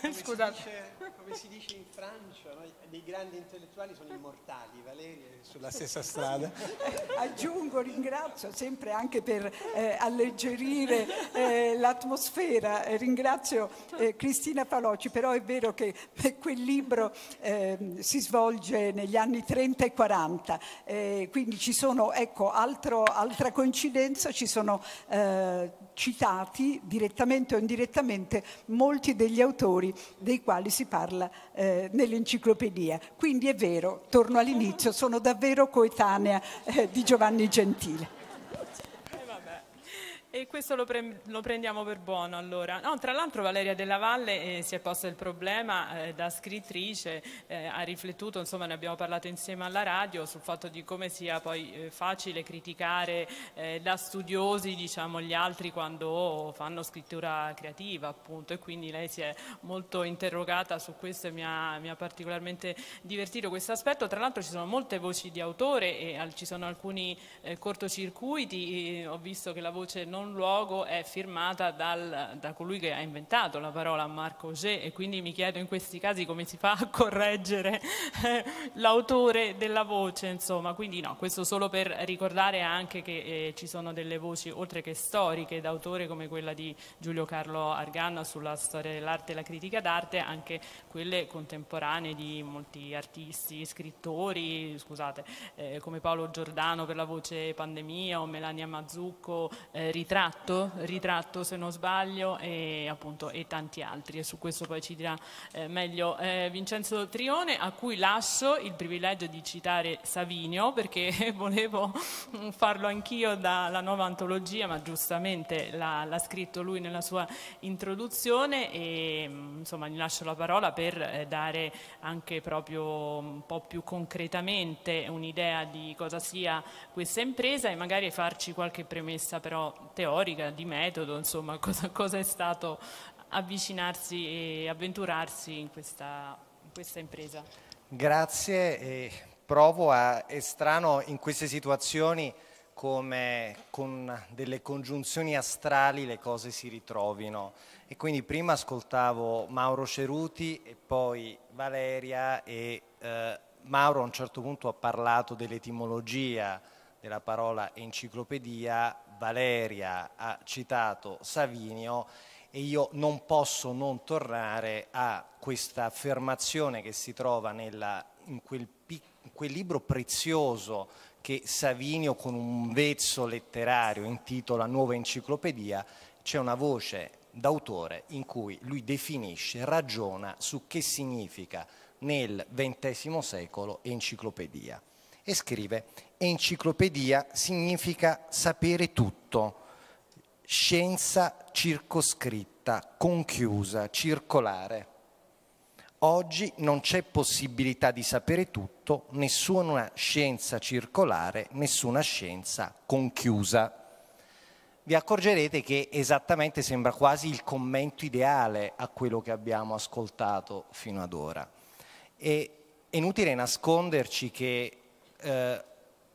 A: come, Scusate. Si dice,
B: come si dice in Francia, no? dei grandi intellettuali sono immortali, Valeria è sulla stessa strada.
D: Aggiungo, ringrazio sempre anche per eh, alleggerire eh, l'atmosfera, eh, ringrazio eh, Cristina Palocci, però è vero che quel libro ehm, si svolge negli anni 30 e 40, eh, quindi ci sono, ecco, altro, altra coincidenza, ci sono eh, citati direttamente o indirettamente molti degli autori dei quali si parla eh, nell'enciclopedia. Quindi è vero, torno all'inizio, sono davvero coetanea eh, di Giovanni Gentile.
A: E questo lo, pre lo prendiamo per buono allora. No, tra l'altro Valeria Della Valle eh, si è posta il problema eh, da scrittrice, eh, ha riflettuto, insomma ne abbiamo parlato insieme alla radio, sul fatto di come sia poi eh, facile criticare eh, da studiosi diciamo, gli altri quando fanno scrittura creativa appunto e quindi lei si è molto interrogata su questo e mi ha, mi ha particolarmente divertito questo aspetto. Tra l'altro ci sono molte voci di autore e al ci sono alcuni eh, cortocircuiti, ho visto che la voce non un luogo è firmata dal, da colui che ha inventato la parola Marco José e quindi mi chiedo in questi casi come si fa a correggere eh, l'autore della voce, insomma, quindi no, questo solo per ricordare anche che eh, ci sono delle voci oltre che storiche d'autore come quella di Giulio Carlo Arganna sulla storia dell'arte e la critica d'arte, anche quelle contemporanee di molti artisti, scrittori, scusate, eh, come Paolo Giordano per la voce pandemia o Melania Mazzucco eh, Ritratto tratto, ritratto se non sbaglio e, appunto, e tanti altri e su questo poi ci dirà eh, meglio eh, Vincenzo Trione a cui lascio il privilegio di citare Savinio perché volevo farlo anch'io dalla nuova antologia ma giustamente l'ha scritto lui nella sua introduzione e insomma gli lascio la parola per eh, dare anche proprio un po' più concretamente un'idea di cosa sia questa impresa e magari farci qualche premessa però teorica, di metodo, insomma, cosa, cosa è stato avvicinarsi e avventurarsi in questa, in questa impresa.
E: Grazie, e provo a è strano in queste situazioni come con delle congiunzioni astrali le cose si ritrovino. E quindi prima ascoltavo Mauro Ceruti e poi Valeria e eh, Mauro a un certo punto ha parlato dell'etimologia della parola enciclopedia, Valeria ha citato Savinio e io non posso non tornare a questa affermazione che si trova nella, in, quel, in quel libro prezioso che Savinio con un vezzo letterario intitola Nuova Enciclopedia, c'è una voce d'autore in cui lui definisce, ragiona su che significa nel XX secolo enciclopedia e scrive enciclopedia significa sapere tutto, scienza circoscritta, conchiusa, circolare. Oggi non c'è possibilità di sapere tutto, nessuna scienza circolare, nessuna scienza conchiusa. Vi accorgerete che esattamente sembra quasi il commento ideale a quello che abbiamo ascoltato fino ad ora. è inutile nasconderci che eh,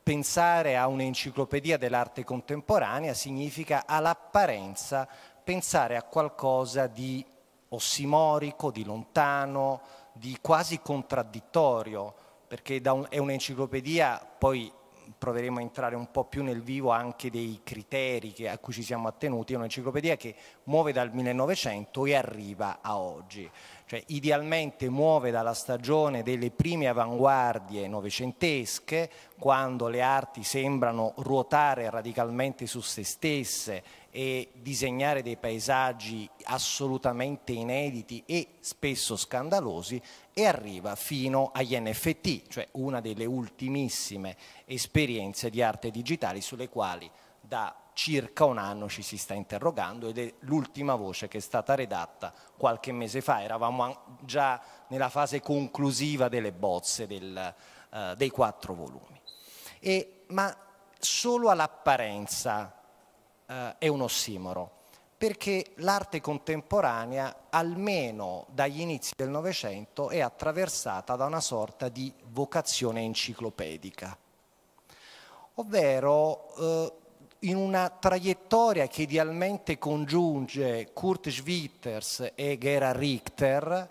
E: pensare a un'enciclopedia dell'arte contemporanea significa all'apparenza pensare a qualcosa di ossimorico, di lontano, di quasi contraddittorio, perché un, è un'enciclopedia, poi proveremo a entrare un po' più nel vivo anche dei criteri che, a cui ci siamo attenuti, è un'enciclopedia che muove dal 1900 e arriva a oggi cioè idealmente muove dalla stagione delle prime avanguardie novecentesche, quando le arti sembrano ruotare radicalmente su se stesse e disegnare dei paesaggi assolutamente inediti e spesso scandalosi, e arriva fino agli NFT, cioè una delle ultimissime esperienze di arte digitali sulle quali da circa un anno ci si sta interrogando ed è l'ultima voce che è stata redatta qualche mese fa, eravamo già nella fase conclusiva delle bozze del, eh, dei quattro volumi. E, ma solo all'apparenza eh, è un ossimoro, perché l'arte contemporanea, almeno dagli inizi del Novecento, è attraversata da una sorta di vocazione enciclopedica, ovvero eh, in una traiettoria che idealmente congiunge Kurt Schwitters e Gera Richter,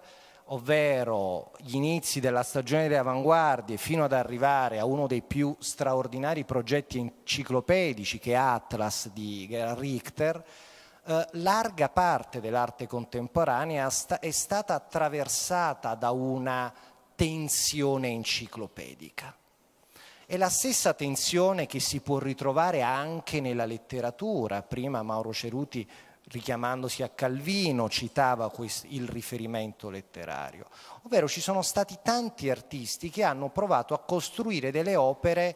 E: ovvero gli inizi della stagione delle avanguardie fino ad arrivare a uno dei più straordinari progetti enciclopedici che è Atlas di Gera Richter, eh, larga parte dell'arte contemporanea è stata attraversata da una tensione enciclopedica. È la stessa tensione che si può ritrovare anche nella letteratura. Prima Mauro Ceruti, richiamandosi a Calvino, citava il riferimento letterario. Ovvero ci sono stati tanti artisti che hanno provato a costruire delle opere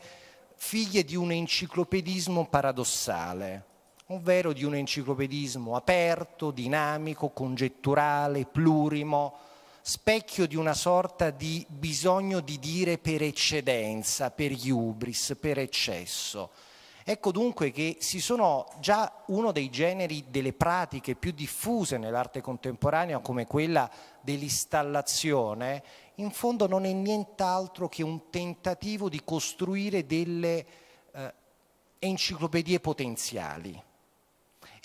E: figlie di un enciclopedismo paradossale, ovvero di un enciclopedismo aperto, dinamico, congetturale, plurimo, specchio di una sorta di bisogno di dire per eccedenza, per iubris, per eccesso. Ecco dunque che si sono già uno dei generi delle pratiche più diffuse nell'arte contemporanea come quella dell'installazione, in fondo non è nient'altro che un tentativo di costruire delle eh, enciclopedie potenziali.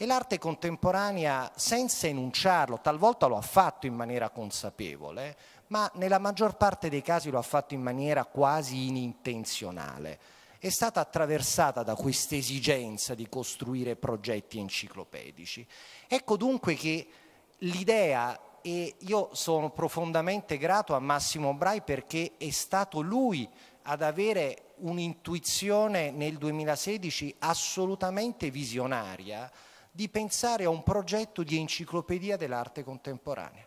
E: E l'arte contemporanea, senza enunciarlo, talvolta lo ha fatto in maniera consapevole, ma nella maggior parte dei casi lo ha fatto in maniera quasi inintenzionale. È stata attraversata da questa esigenza di costruire progetti enciclopedici. Ecco dunque che l'idea e io sono profondamente grato a Massimo Brai perché è stato lui ad avere un'intuizione nel 2016 assolutamente visionaria di pensare a un progetto di enciclopedia dell'arte contemporanea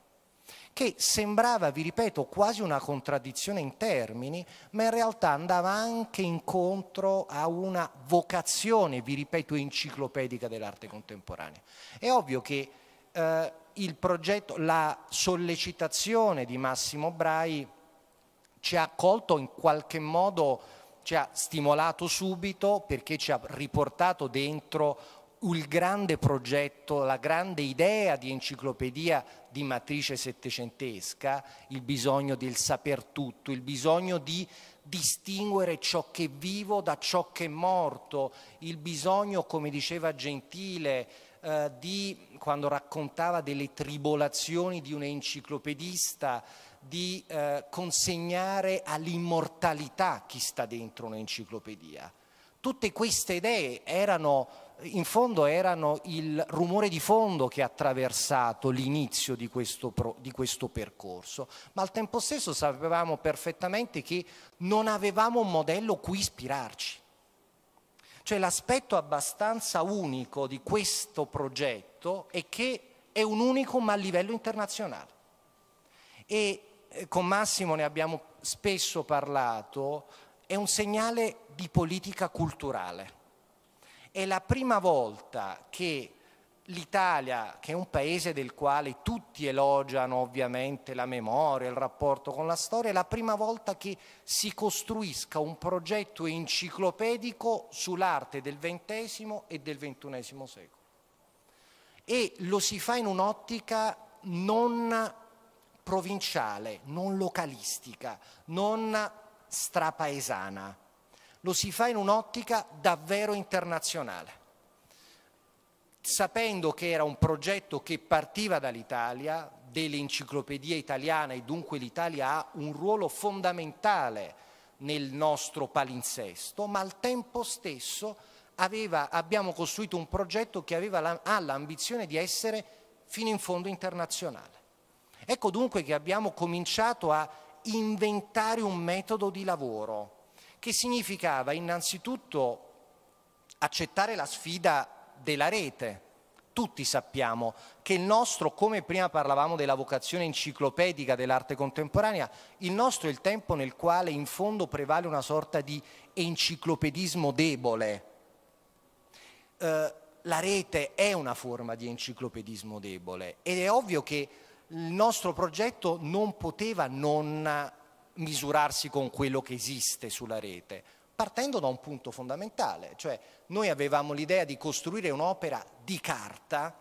E: che sembrava, vi ripeto, quasi una contraddizione in termini, ma in realtà andava anche incontro a una vocazione, vi ripeto, enciclopedica dell'arte contemporanea. È ovvio che eh, progetto, la sollecitazione di Massimo Brai ci ha accolto in qualche modo, ci ha stimolato subito perché ci ha riportato dentro il grande progetto, la grande idea di enciclopedia di matrice settecentesca, il bisogno del saper tutto, il bisogno di distinguere ciò che è vivo da ciò che è morto, il bisogno, come diceva Gentile, eh, di, quando raccontava delle tribolazioni di un enciclopedista, di eh, consegnare all'immortalità chi sta dentro un'enciclopedia. Tutte queste idee erano in fondo erano il rumore di fondo che ha attraversato l'inizio di, di, questo percorso, ma al tempo stesso sapevamo perfettamente che non avevamo un modello cui ispirarci. Cioè l'aspetto abbastanza unico di questo progetto è che è un unicum a livello internazionale. E eh, con Massimo ne abbiamo spesso parlato, è un segnale di politica culturale è la prima volta che l'Italia, che è un paese del quale tutti elogiano ovviamente la memoria, il rapporto con la storia, è la prima volta che si costruisca un progetto enciclopedico sull'arte del XX e del XXI secolo. E lo si fa in un'ottica non provinciale, non localistica, non strapaesana, lo si fa in un'ottica davvero internazionale. Sapendo che era un progetto che partiva dall'Italia, dell'enciclopedia italiana e dunque l'Italia ha un ruolo fondamentale nel nostro palinsesto, ma al tempo stesso aveva, abbiamo costruito un progetto che aveva, ha l'ambizione di essere fino in fondo internazionale. Ecco dunque che abbiamo cominciato a inventare un metodo di lavoro che significava innanzitutto accettare la sfida della rete. Tutti sappiamo che il nostro, come prima parlavamo della vocazione enciclopedica dell'arte contemporanea, il nostro è il tempo nel quale in fondo prevale una sorta di enciclopedismo debole. Eh, la rete è una forma di enciclopedismo debole ed è ovvio che il nostro progetto non poteva non misurarsi con quello che esiste sulla rete, partendo da un punto fondamentale, cioè noi avevamo l'idea di costruire un'opera di carta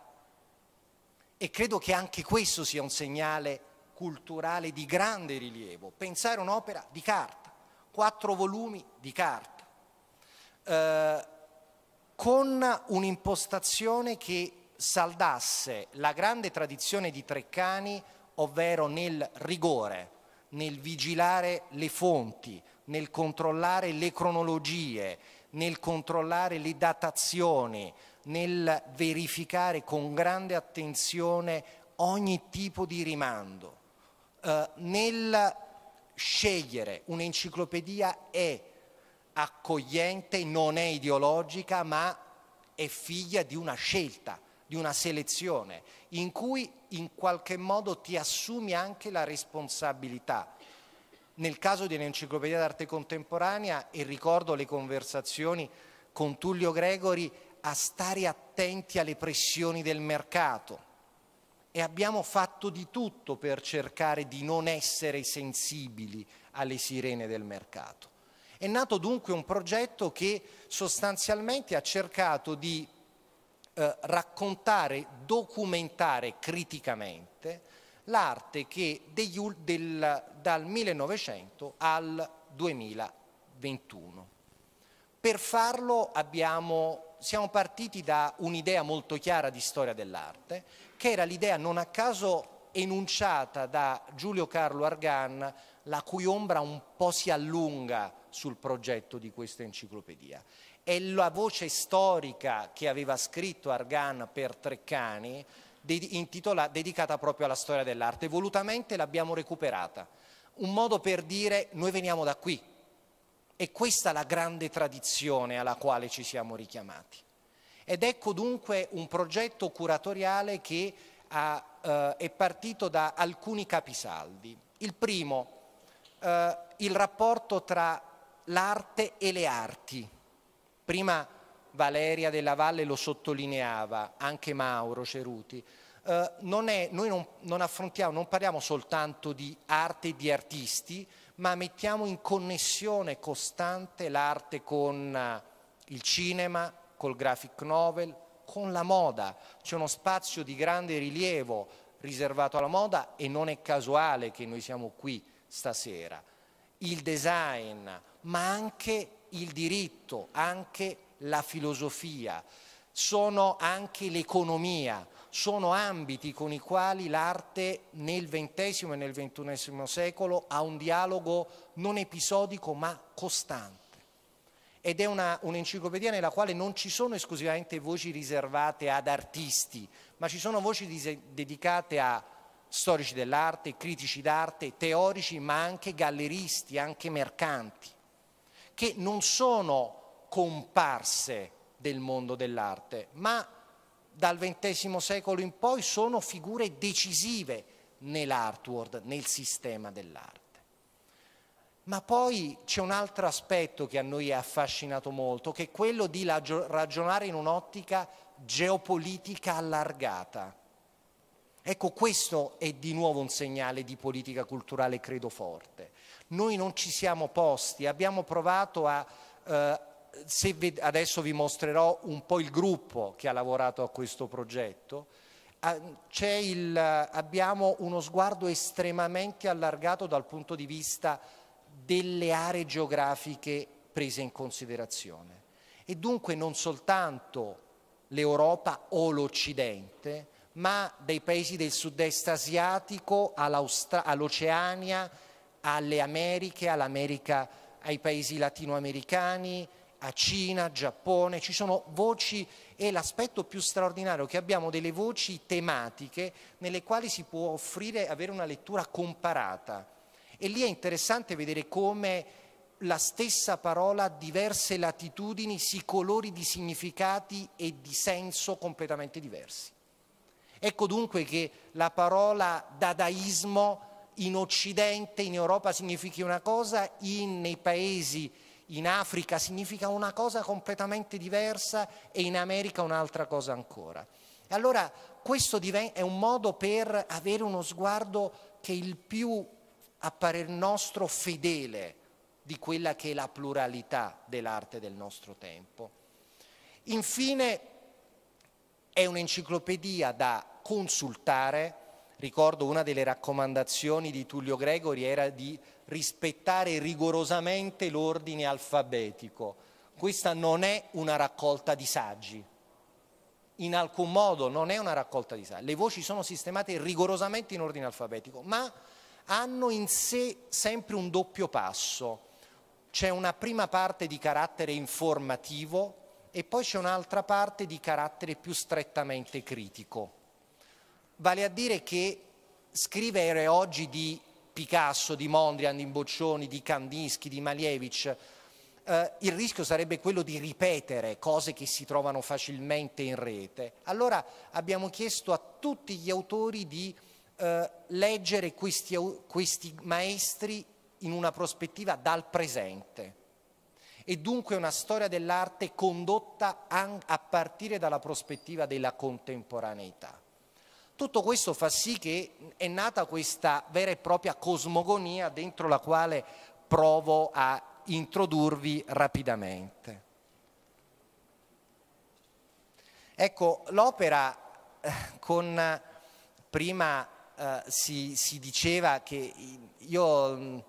E: e credo che anche questo sia un segnale culturale di grande rilievo, pensare un'opera di carta, quattro volumi di carta, eh, con un'impostazione che saldasse la grande tradizione di Treccani, ovvero nel rigore nel vigilare le fonti, nel controllare le cronologie, nel controllare le datazioni, nel verificare con grande attenzione ogni tipo di rimando, eh, nel scegliere un'enciclopedia è accogliente, non è ideologica, ma è figlia di una scelta di una selezione in cui in qualche modo ti assumi anche la responsabilità. Nel caso di un'enciclopedia d'arte contemporanea, e ricordo le conversazioni con Tullio Gregori, a stare attenti alle pressioni del mercato. E abbiamo fatto di tutto per cercare di non essere sensibili alle sirene del mercato. È nato dunque un progetto che sostanzialmente ha cercato di eh, raccontare, documentare criticamente l'arte che degli, del, dal 1900 al 2021. Per farlo abbiamo, siamo partiti da un'idea molto chiara di storia dell'arte, che era l'idea non a caso enunciata da Giulio Carlo Argan, la cui ombra un po' si allunga sul progetto di questa enciclopedia è la voce storica che aveva scritto Argan per Treccani intitola, dedicata proprio alla storia dell'arte. Volutamente l'abbiamo recuperata, un modo per dire noi veniamo da qui e questa è la grande tradizione alla quale ci siamo richiamati. Ed ecco dunque un progetto curatoriale che ha, eh, è partito da alcuni capisaldi. Il primo, eh, il rapporto tra l'arte e le arti Prima Valeria della Valle lo sottolineava, anche Mauro Ceruti. Eh, non è, noi non, non affrontiamo, non parliamo soltanto di arte e di artisti, ma mettiamo in connessione costante l'arte con eh, il cinema, col graphic novel, con la moda. C'è uno spazio di grande rilievo riservato alla moda e non è casuale che noi siamo qui stasera. Il design, ma anche il diritto, anche la filosofia, sono anche l'economia, sono ambiti con i quali l'arte nel XX e nel XXI secolo ha un dialogo non episodico ma costante. Ed è una, un'enciclopedia nella quale non ci sono esclusivamente voci riservate ad artisti, ma ci sono voci dise- dedicate a storici dell'arte, critici d'arte, teorici, ma anche galleristi, anche mercanti che non sono comparse del mondo dell'arte, ma dal XX secolo in poi sono figure decisive nell'artworld, nel sistema dell'arte. Ma poi c'è un altro aspetto che a noi è affascinato molto, che è quello di ragionare in un'ottica geopolitica allargata. Ecco, questo è di nuovo un segnale di politica culturale, credo, forte. Noi non ci siamo posti, abbiamo provato a... Eh, vi, adesso vi mostrerò un po' il gruppo che ha lavorato a questo progetto, ah, il, abbiamo uno sguardo estremamente allargato dal punto di vista delle aree geografiche prese in considerazione e dunque non soltanto l'Europa o l'Occidente, ma dai paesi del sud-est asiatico all'Oceania alle Americhe, all'America, ai paesi latinoamericani, a Cina, Giappone, ci sono voci e l'aspetto più straordinario è che abbiamo delle voci tematiche nelle quali si può offrire, avere una lettura comparata. E lì è interessante vedere come la stessa parola a diverse latitudini si colori di significati e di senso completamente diversi. Ecco dunque che la parola dadaismo in Occidente, in Europa significhi una cosa, in, nei paesi in Africa significa una cosa completamente diversa e in America un'altra cosa ancora. Allora questo è un modo per avere uno sguardo che è il più, a parer nostro, fedele di quella che è la pluralità dell'arte del nostro tempo. Infine è un'enciclopedia da consultare Ricordo una delle raccomandazioni di Tullio Gregori era di rispettare rigorosamente l'ordine alfabetico. Questa non è una raccolta di saggi, in alcun modo non è una raccolta di saggi. Le voci sono sistemate rigorosamente in ordine alfabetico, ma hanno in sé sempre un doppio passo. C'è una prima parte di carattere informativo e poi c'è un'altra parte di carattere più strettamente critico. Vale a dire che scrivere oggi di Picasso, di Mondrian, di Boccioni, di Kandinsky, di Malievich, eh, il rischio sarebbe quello di ripetere cose che si trovano facilmente in rete. Allora abbiamo chiesto a tutti gli autori di eh, leggere questi, questi maestri in una prospettiva dal presente e dunque una storia dell'arte condotta a partire dalla prospettiva della contemporaneità. Tutto questo fa sì che è nata questa vera e propria cosmogonia dentro la quale provo a introdurvi rapidamente. Ecco, l'opera eh, con prima eh, si, si, diceva che io mm,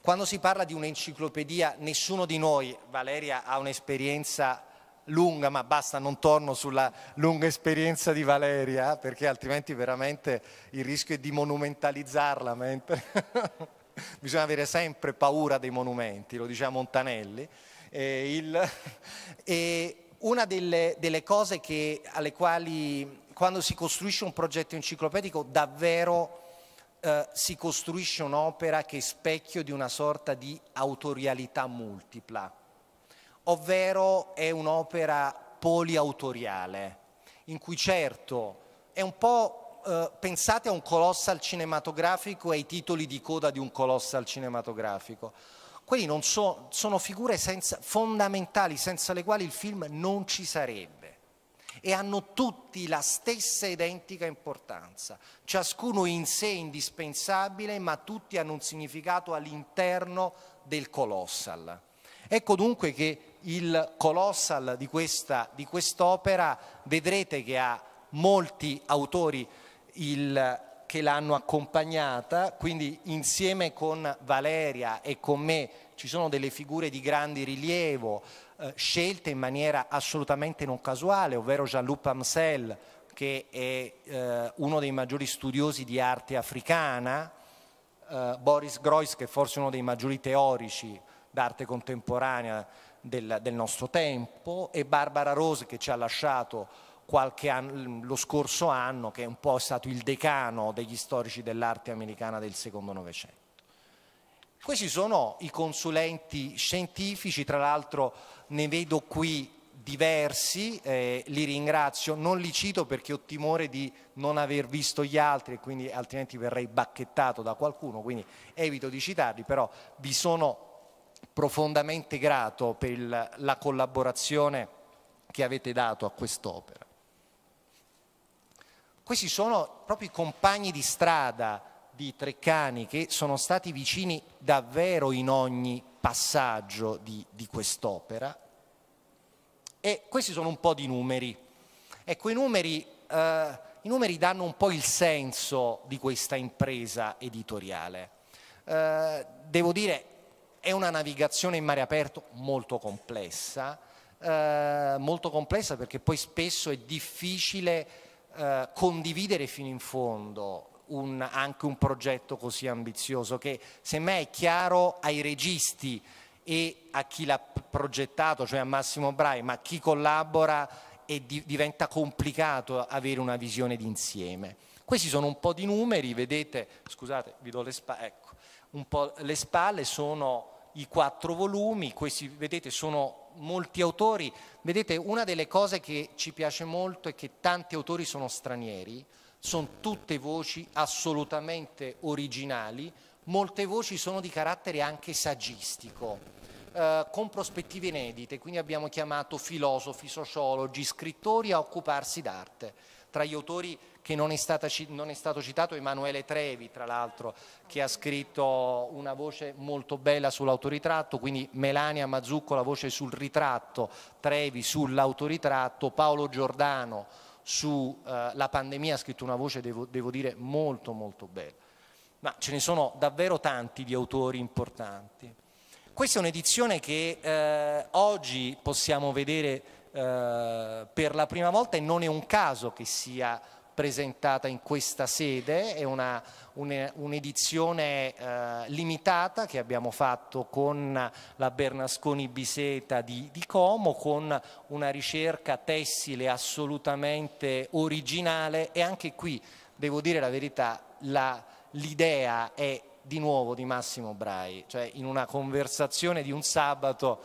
E: quando si parla di un'enciclopedia nessuno di noi, Valeria ha un'esperienza lunga, ma basta, non torno sulla lunga esperienza di Valeria, perché altrimenti veramente il rischio è di monumentalizzarla. Mentre... Bisogna avere sempre paura dei monumenti, lo diceva Montanelli. E, il... e una delle, delle cose che, alle quali quando si costruisce un progetto enciclopedico davvero... Uh, si costruisce un'opera che è specchio di una sorta di autorialità multipla ovvero è un'opera poliautoriale, in cui certo è un po', eh, pensate a un colossal cinematografico e ai titoli di coda di un colossal cinematografico, quelli non so, sono figure senza, fondamentali senza le quali il film non ci sarebbe e hanno tutti la stessa identica importanza, ciascuno in sé indispensabile, ma tutti hanno un significato all'interno del colossal. Ecco dunque che il colossal di, questa, di quest'opera, vedrete che ha molti autori il, che l'hanno accompagnata, quindi insieme con Valeria e con me ci sono delle figure di grande rilievo, eh, scelte in maniera assolutamente non casuale, ovvero Jean-Luc Pamsel, che è eh, uno dei maggiori studiosi di arte africana, eh, Boris Groys, che è forse uno dei maggiori teorici d'arte contemporanea del, del nostro tempo e Barbara Rose che ci ha lasciato Anno, lo scorso anno, che è un po' stato il decano degli storici dell'arte americana del secondo novecento. Questi sono i consulenti scientifici, tra l'altro ne vedo qui diversi, eh, li ringrazio, non li cito perché ho timore di non aver visto gli altri e quindi altrimenti verrei bacchettato da qualcuno, quindi evito di citarli, però vi sono profondamente grato per il, la collaborazione che avete dato a quest'opera. Questi sono proprio i compagni di strada di Treccani che sono stati vicini davvero in ogni passaggio di, di quest'opera. E questi sono un po' di numeri. Ecco, i numeri, eh, i numeri danno un po' il senso di questa impresa editoriale. Eh, devo dire, è una navigazione in mare aperto molto complessa, eh, molto complessa perché poi spesso è difficile eh, condividere fino in fondo un, anche un progetto così ambizioso che semmai è chiaro ai registi e a chi l'ha progettato, cioè a Massimo Brai, ma a chi collabora e di, diventa complicato avere una visione d'insieme. Questi sono un po' di numeri, vedete, scusate, vi do le spalle, ecco, un po' le spalle sono i quattro volumi, questi vedete sono molti autori, vedete una delle cose che ci piace molto è che tanti autori sono stranieri, sono tutte voci assolutamente originali, molte voci sono di carattere anche saggistico eh, con prospettive inedite, quindi abbiamo chiamato filosofi, sociologi, scrittori a occuparsi d'arte. Tra gli autori che non è, stata, non è stato citato Emanuele Trevi, tra l'altro, che ha scritto una voce molto bella sull'autoritratto, quindi Melania Mazzucco la voce sul ritratto, Trevi sull'autoritratto, Paolo Giordano sulla eh, pandemia ha scritto una voce, devo, devo dire, molto molto bella ma ce ne sono davvero tanti di autori importanti. Questa è un'edizione che eh, oggi possiamo vedere eh, per la prima volta e non è un caso che sia presentata in questa sede, è un'edizione eh, limitata che abbiamo fatto con la Bernasconi Biseta di, di, Como, con una ricerca tessile assolutamente originale e anche qui, devo dire la verità, l'idea è di nuovo di Massimo Brai, cioè in una conversazione di un sabato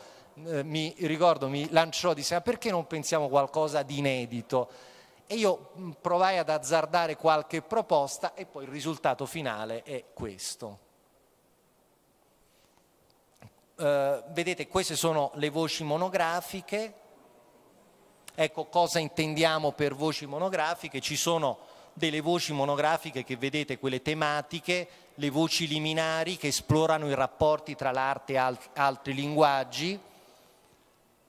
E: eh, mi ricordo mi lanciò disse ma perché non pensiamo qualcosa di inedito e io mm, provai ad azzardare qualche proposta e poi il risultato finale è questo. Eh, vedete queste sono le voci monografiche, ecco cosa intendiamo per voci monografiche, ci sono delle voci monografiche che vedete quelle tematiche le voci liminari che esplorano i rapporti tra l'arte e alt altri linguaggi,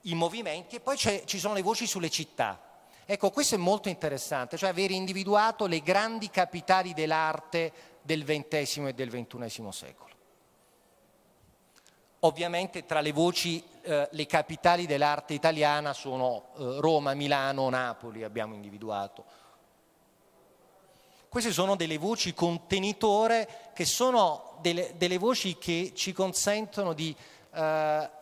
E: i movimenti e poi ci sono le voci sulle città. Ecco, questo è molto interessante, cioè aver individuato le grandi capitali dell'arte del XX e del XXI secolo. Ovviamente tra le voci eh, le capitali dell'arte italiana sono eh, Roma, Milano, Napoli abbiamo individuato, queste sono delle voci contenitore che sono delle, delle voci che ci consentono di eh,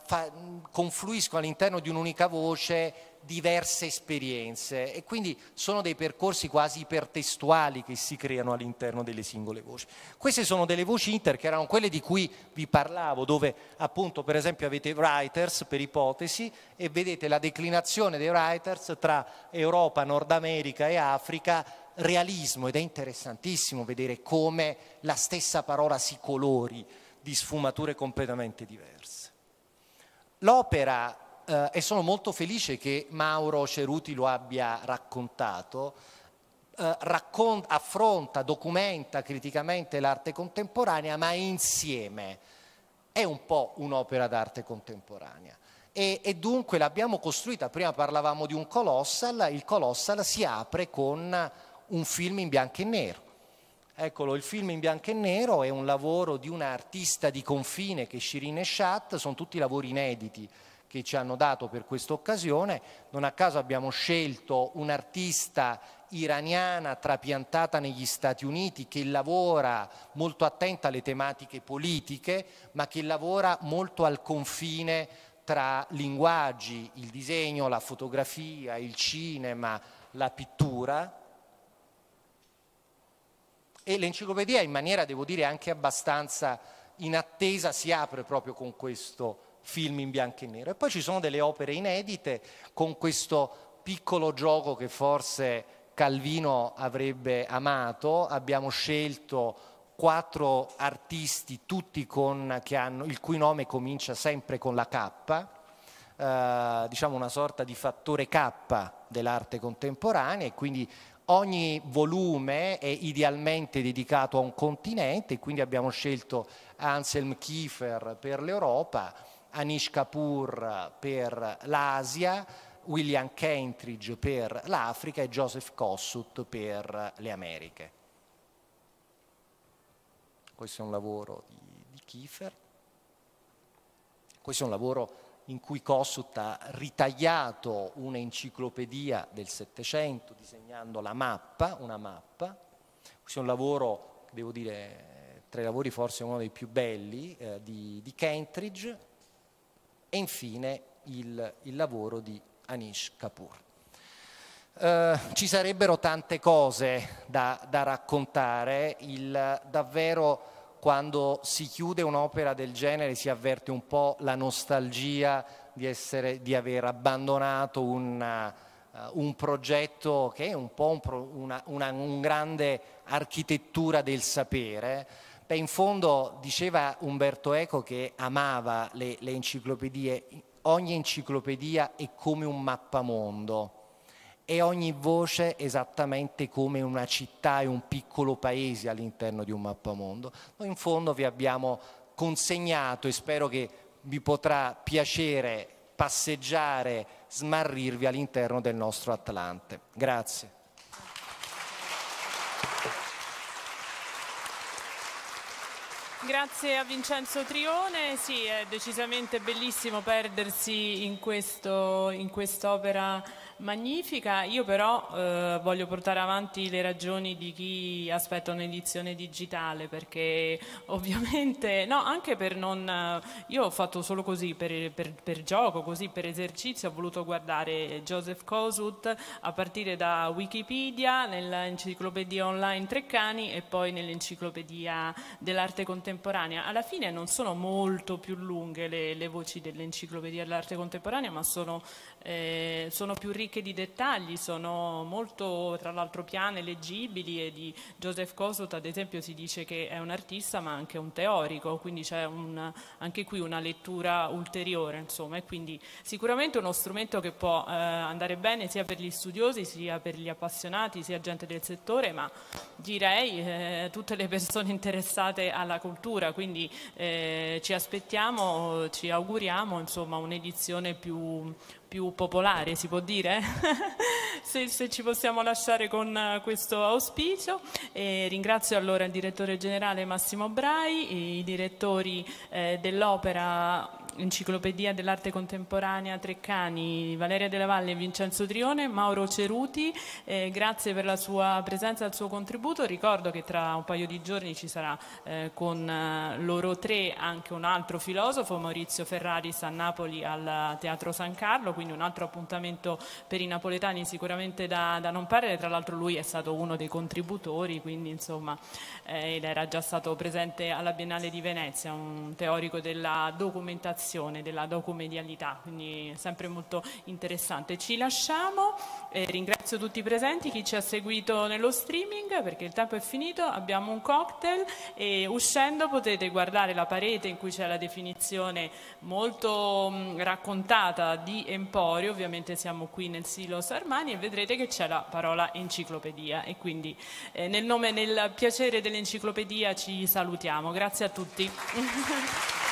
E: fa, confluiscono all'interno di un'unica voce diverse esperienze e quindi sono dei percorsi quasi ipertestuali che si creano all'interno delle singole voci. Queste sono delle voci inter che erano quelle di cui vi parlavo, dove appunto per esempio avete writers per ipotesi e vedete la declinazione dei writers tra Europa, Nord America e Africa realismo ed è interessantissimo vedere come la stessa parola si colori di sfumature completamente diverse. L'opera, eh, e sono molto felice che Mauro Ceruti lo abbia raccontato, eh, raccont- affronta, documenta criticamente l'arte contemporanea, ma insieme è un po' un'opera d'arte contemporanea. E, e, dunque l'abbiamo costruita, prima parlavamo di un colossal, il colossal si apre con un film in bianco e nero. Eccolo, il film in bianco e nero è un lavoro di un artista di confine che è Shirin Eshat, sono tutti lavori inediti che ci hanno dato per questa occasione. Non a caso abbiamo scelto un'artista iraniana trapiantata negli Stati Uniti che lavora molto attenta alle tematiche politiche, ma che lavora molto al confine tra linguaggi, il disegno, la fotografia, il cinema, la pittura e l'enciclopedia in maniera, devo dire, anche abbastanza inattesa si apre proprio con questo film in bianco e nero. E poi ci sono delle opere inedite con questo piccolo gioco che forse Calvino avrebbe amato. Abbiamo scelto quattro artisti, tutti con, hanno, il cui nome comincia sempre con la K, eh, diciamo una sorta di fattore K dell'arte contemporanea e quindi Ogni volume è idealmente dedicato a un continente, quindi abbiamo scelto Anselm Kiefer per l'Europa, Anish Kapoor per l'Asia, William Kentridge per l'Africa e Joseph Kossuth per le Americhe. Questo è un lavoro di, di Kiefer. Questo è un lavoro in cui Kossuth ha ritagliato un'enciclopedia del Settecento disegnando la mappa, una mappa. Questo è un lavoro, devo dire, tra i lavori forse uno dei più belli eh, di, di, Kentridge e infine il, il lavoro di Anish Kapoor. Eh, ci sarebbero tante cose da, da raccontare, il, davvero quando si chiude un'opera del genere si avverte un po' la nostalgia di, essere, di aver abbandonato una, uh, eh, un progetto che è un po' un, pro, una, una un grande architettura del sapere. Beh, in fondo diceva Umberto Eco che amava le, le enciclopedie, ogni enciclopedia è come un mappamondo e ogni voce esattamente come una città e un piccolo paese all'interno di un mappamondo. Noi in fondo vi abbiamo consegnato e spero che vi potrà piacere passeggiare, smarrirvi all'interno del nostro Atlante. Grazie.
A: Grazie a Vincenzo Trione, sì è decisamente bellissimo perdersi in quest'opera Magnifica, io però eh, voglio portare avanti le ragioni di chi aspetta un'edizione digitale perché ovviamente, no, anche per non, eh, io ho fatto solo così per, per, per gioco, così per esercizio, ho voluto guardare Joseph Kosut a partire da Wikipedia, nell'enciclopedia online Treccani e poi nell'enciclopedia dell'arte contemporanea. Alla fine non sono molto più lunghe le, le voci dell'enciclopedia dell'arte contemporanea ma sono eh, sono più ricche di dettagli, sono molto tra l'altro piane, leggibili e di Joseph Kossuth ad esempio si dice che è un artista ma anche un teorico, quindi c'è anche qui una lettura ulteriore insomma e quindi sicuramente uno strumento che può eh, andare bene sia per gli studiosi sia per gli appassionati sia gente del settore ma direi eh, tutte le persone interessate alla cultura quindi eh, ci aspettiamo, ci auguriamo insomma un'edizione più più popolare, si può dire, se, se, ci possiamo lasciare con eh, questo auspicio. E ringrazio allora il direttore generale Massimo Brai, i direttori eh, dell'opera Enciclopedia dell'arte contemporanea Treccani, Valeria Della Valle e Vincenzo Trione, Mauro Ceruti, eh, grazie per la sua presenza e il suo contributo, ricordo che tra un paio di giorni ci sarà eh, con eh, loro tre anche un altro filosofo, Maurizio Ferraris a Napoli al Teatro San Carlo, quindi un altro appuntamento per i napoletani sicuramente da, da non perdere, tra l'altro lui è stato uno dei contributori, quindi insomma, eh, ed era già stato presente alla Biennale di Venezia, un teorico della documentazione innovazione della documedialità, quindi sempre molto interessante. Ci lasciamo, eh, ringrazio tutti i presenti, chi ci ha seguito nello streaming perché il tempo è finito, abbiamo un cocktail e uscendo potete guardare la parete in cui c'è la definizione molto mh, mm, raccontata di Emporio, ovviamente siamo qui nel silo Sarmani e vedrete che c'è la parola enciclopedia e quindi eh, nel nome e nel piacere dell'enciclopedia ci salutiamo. Grazie a tutti.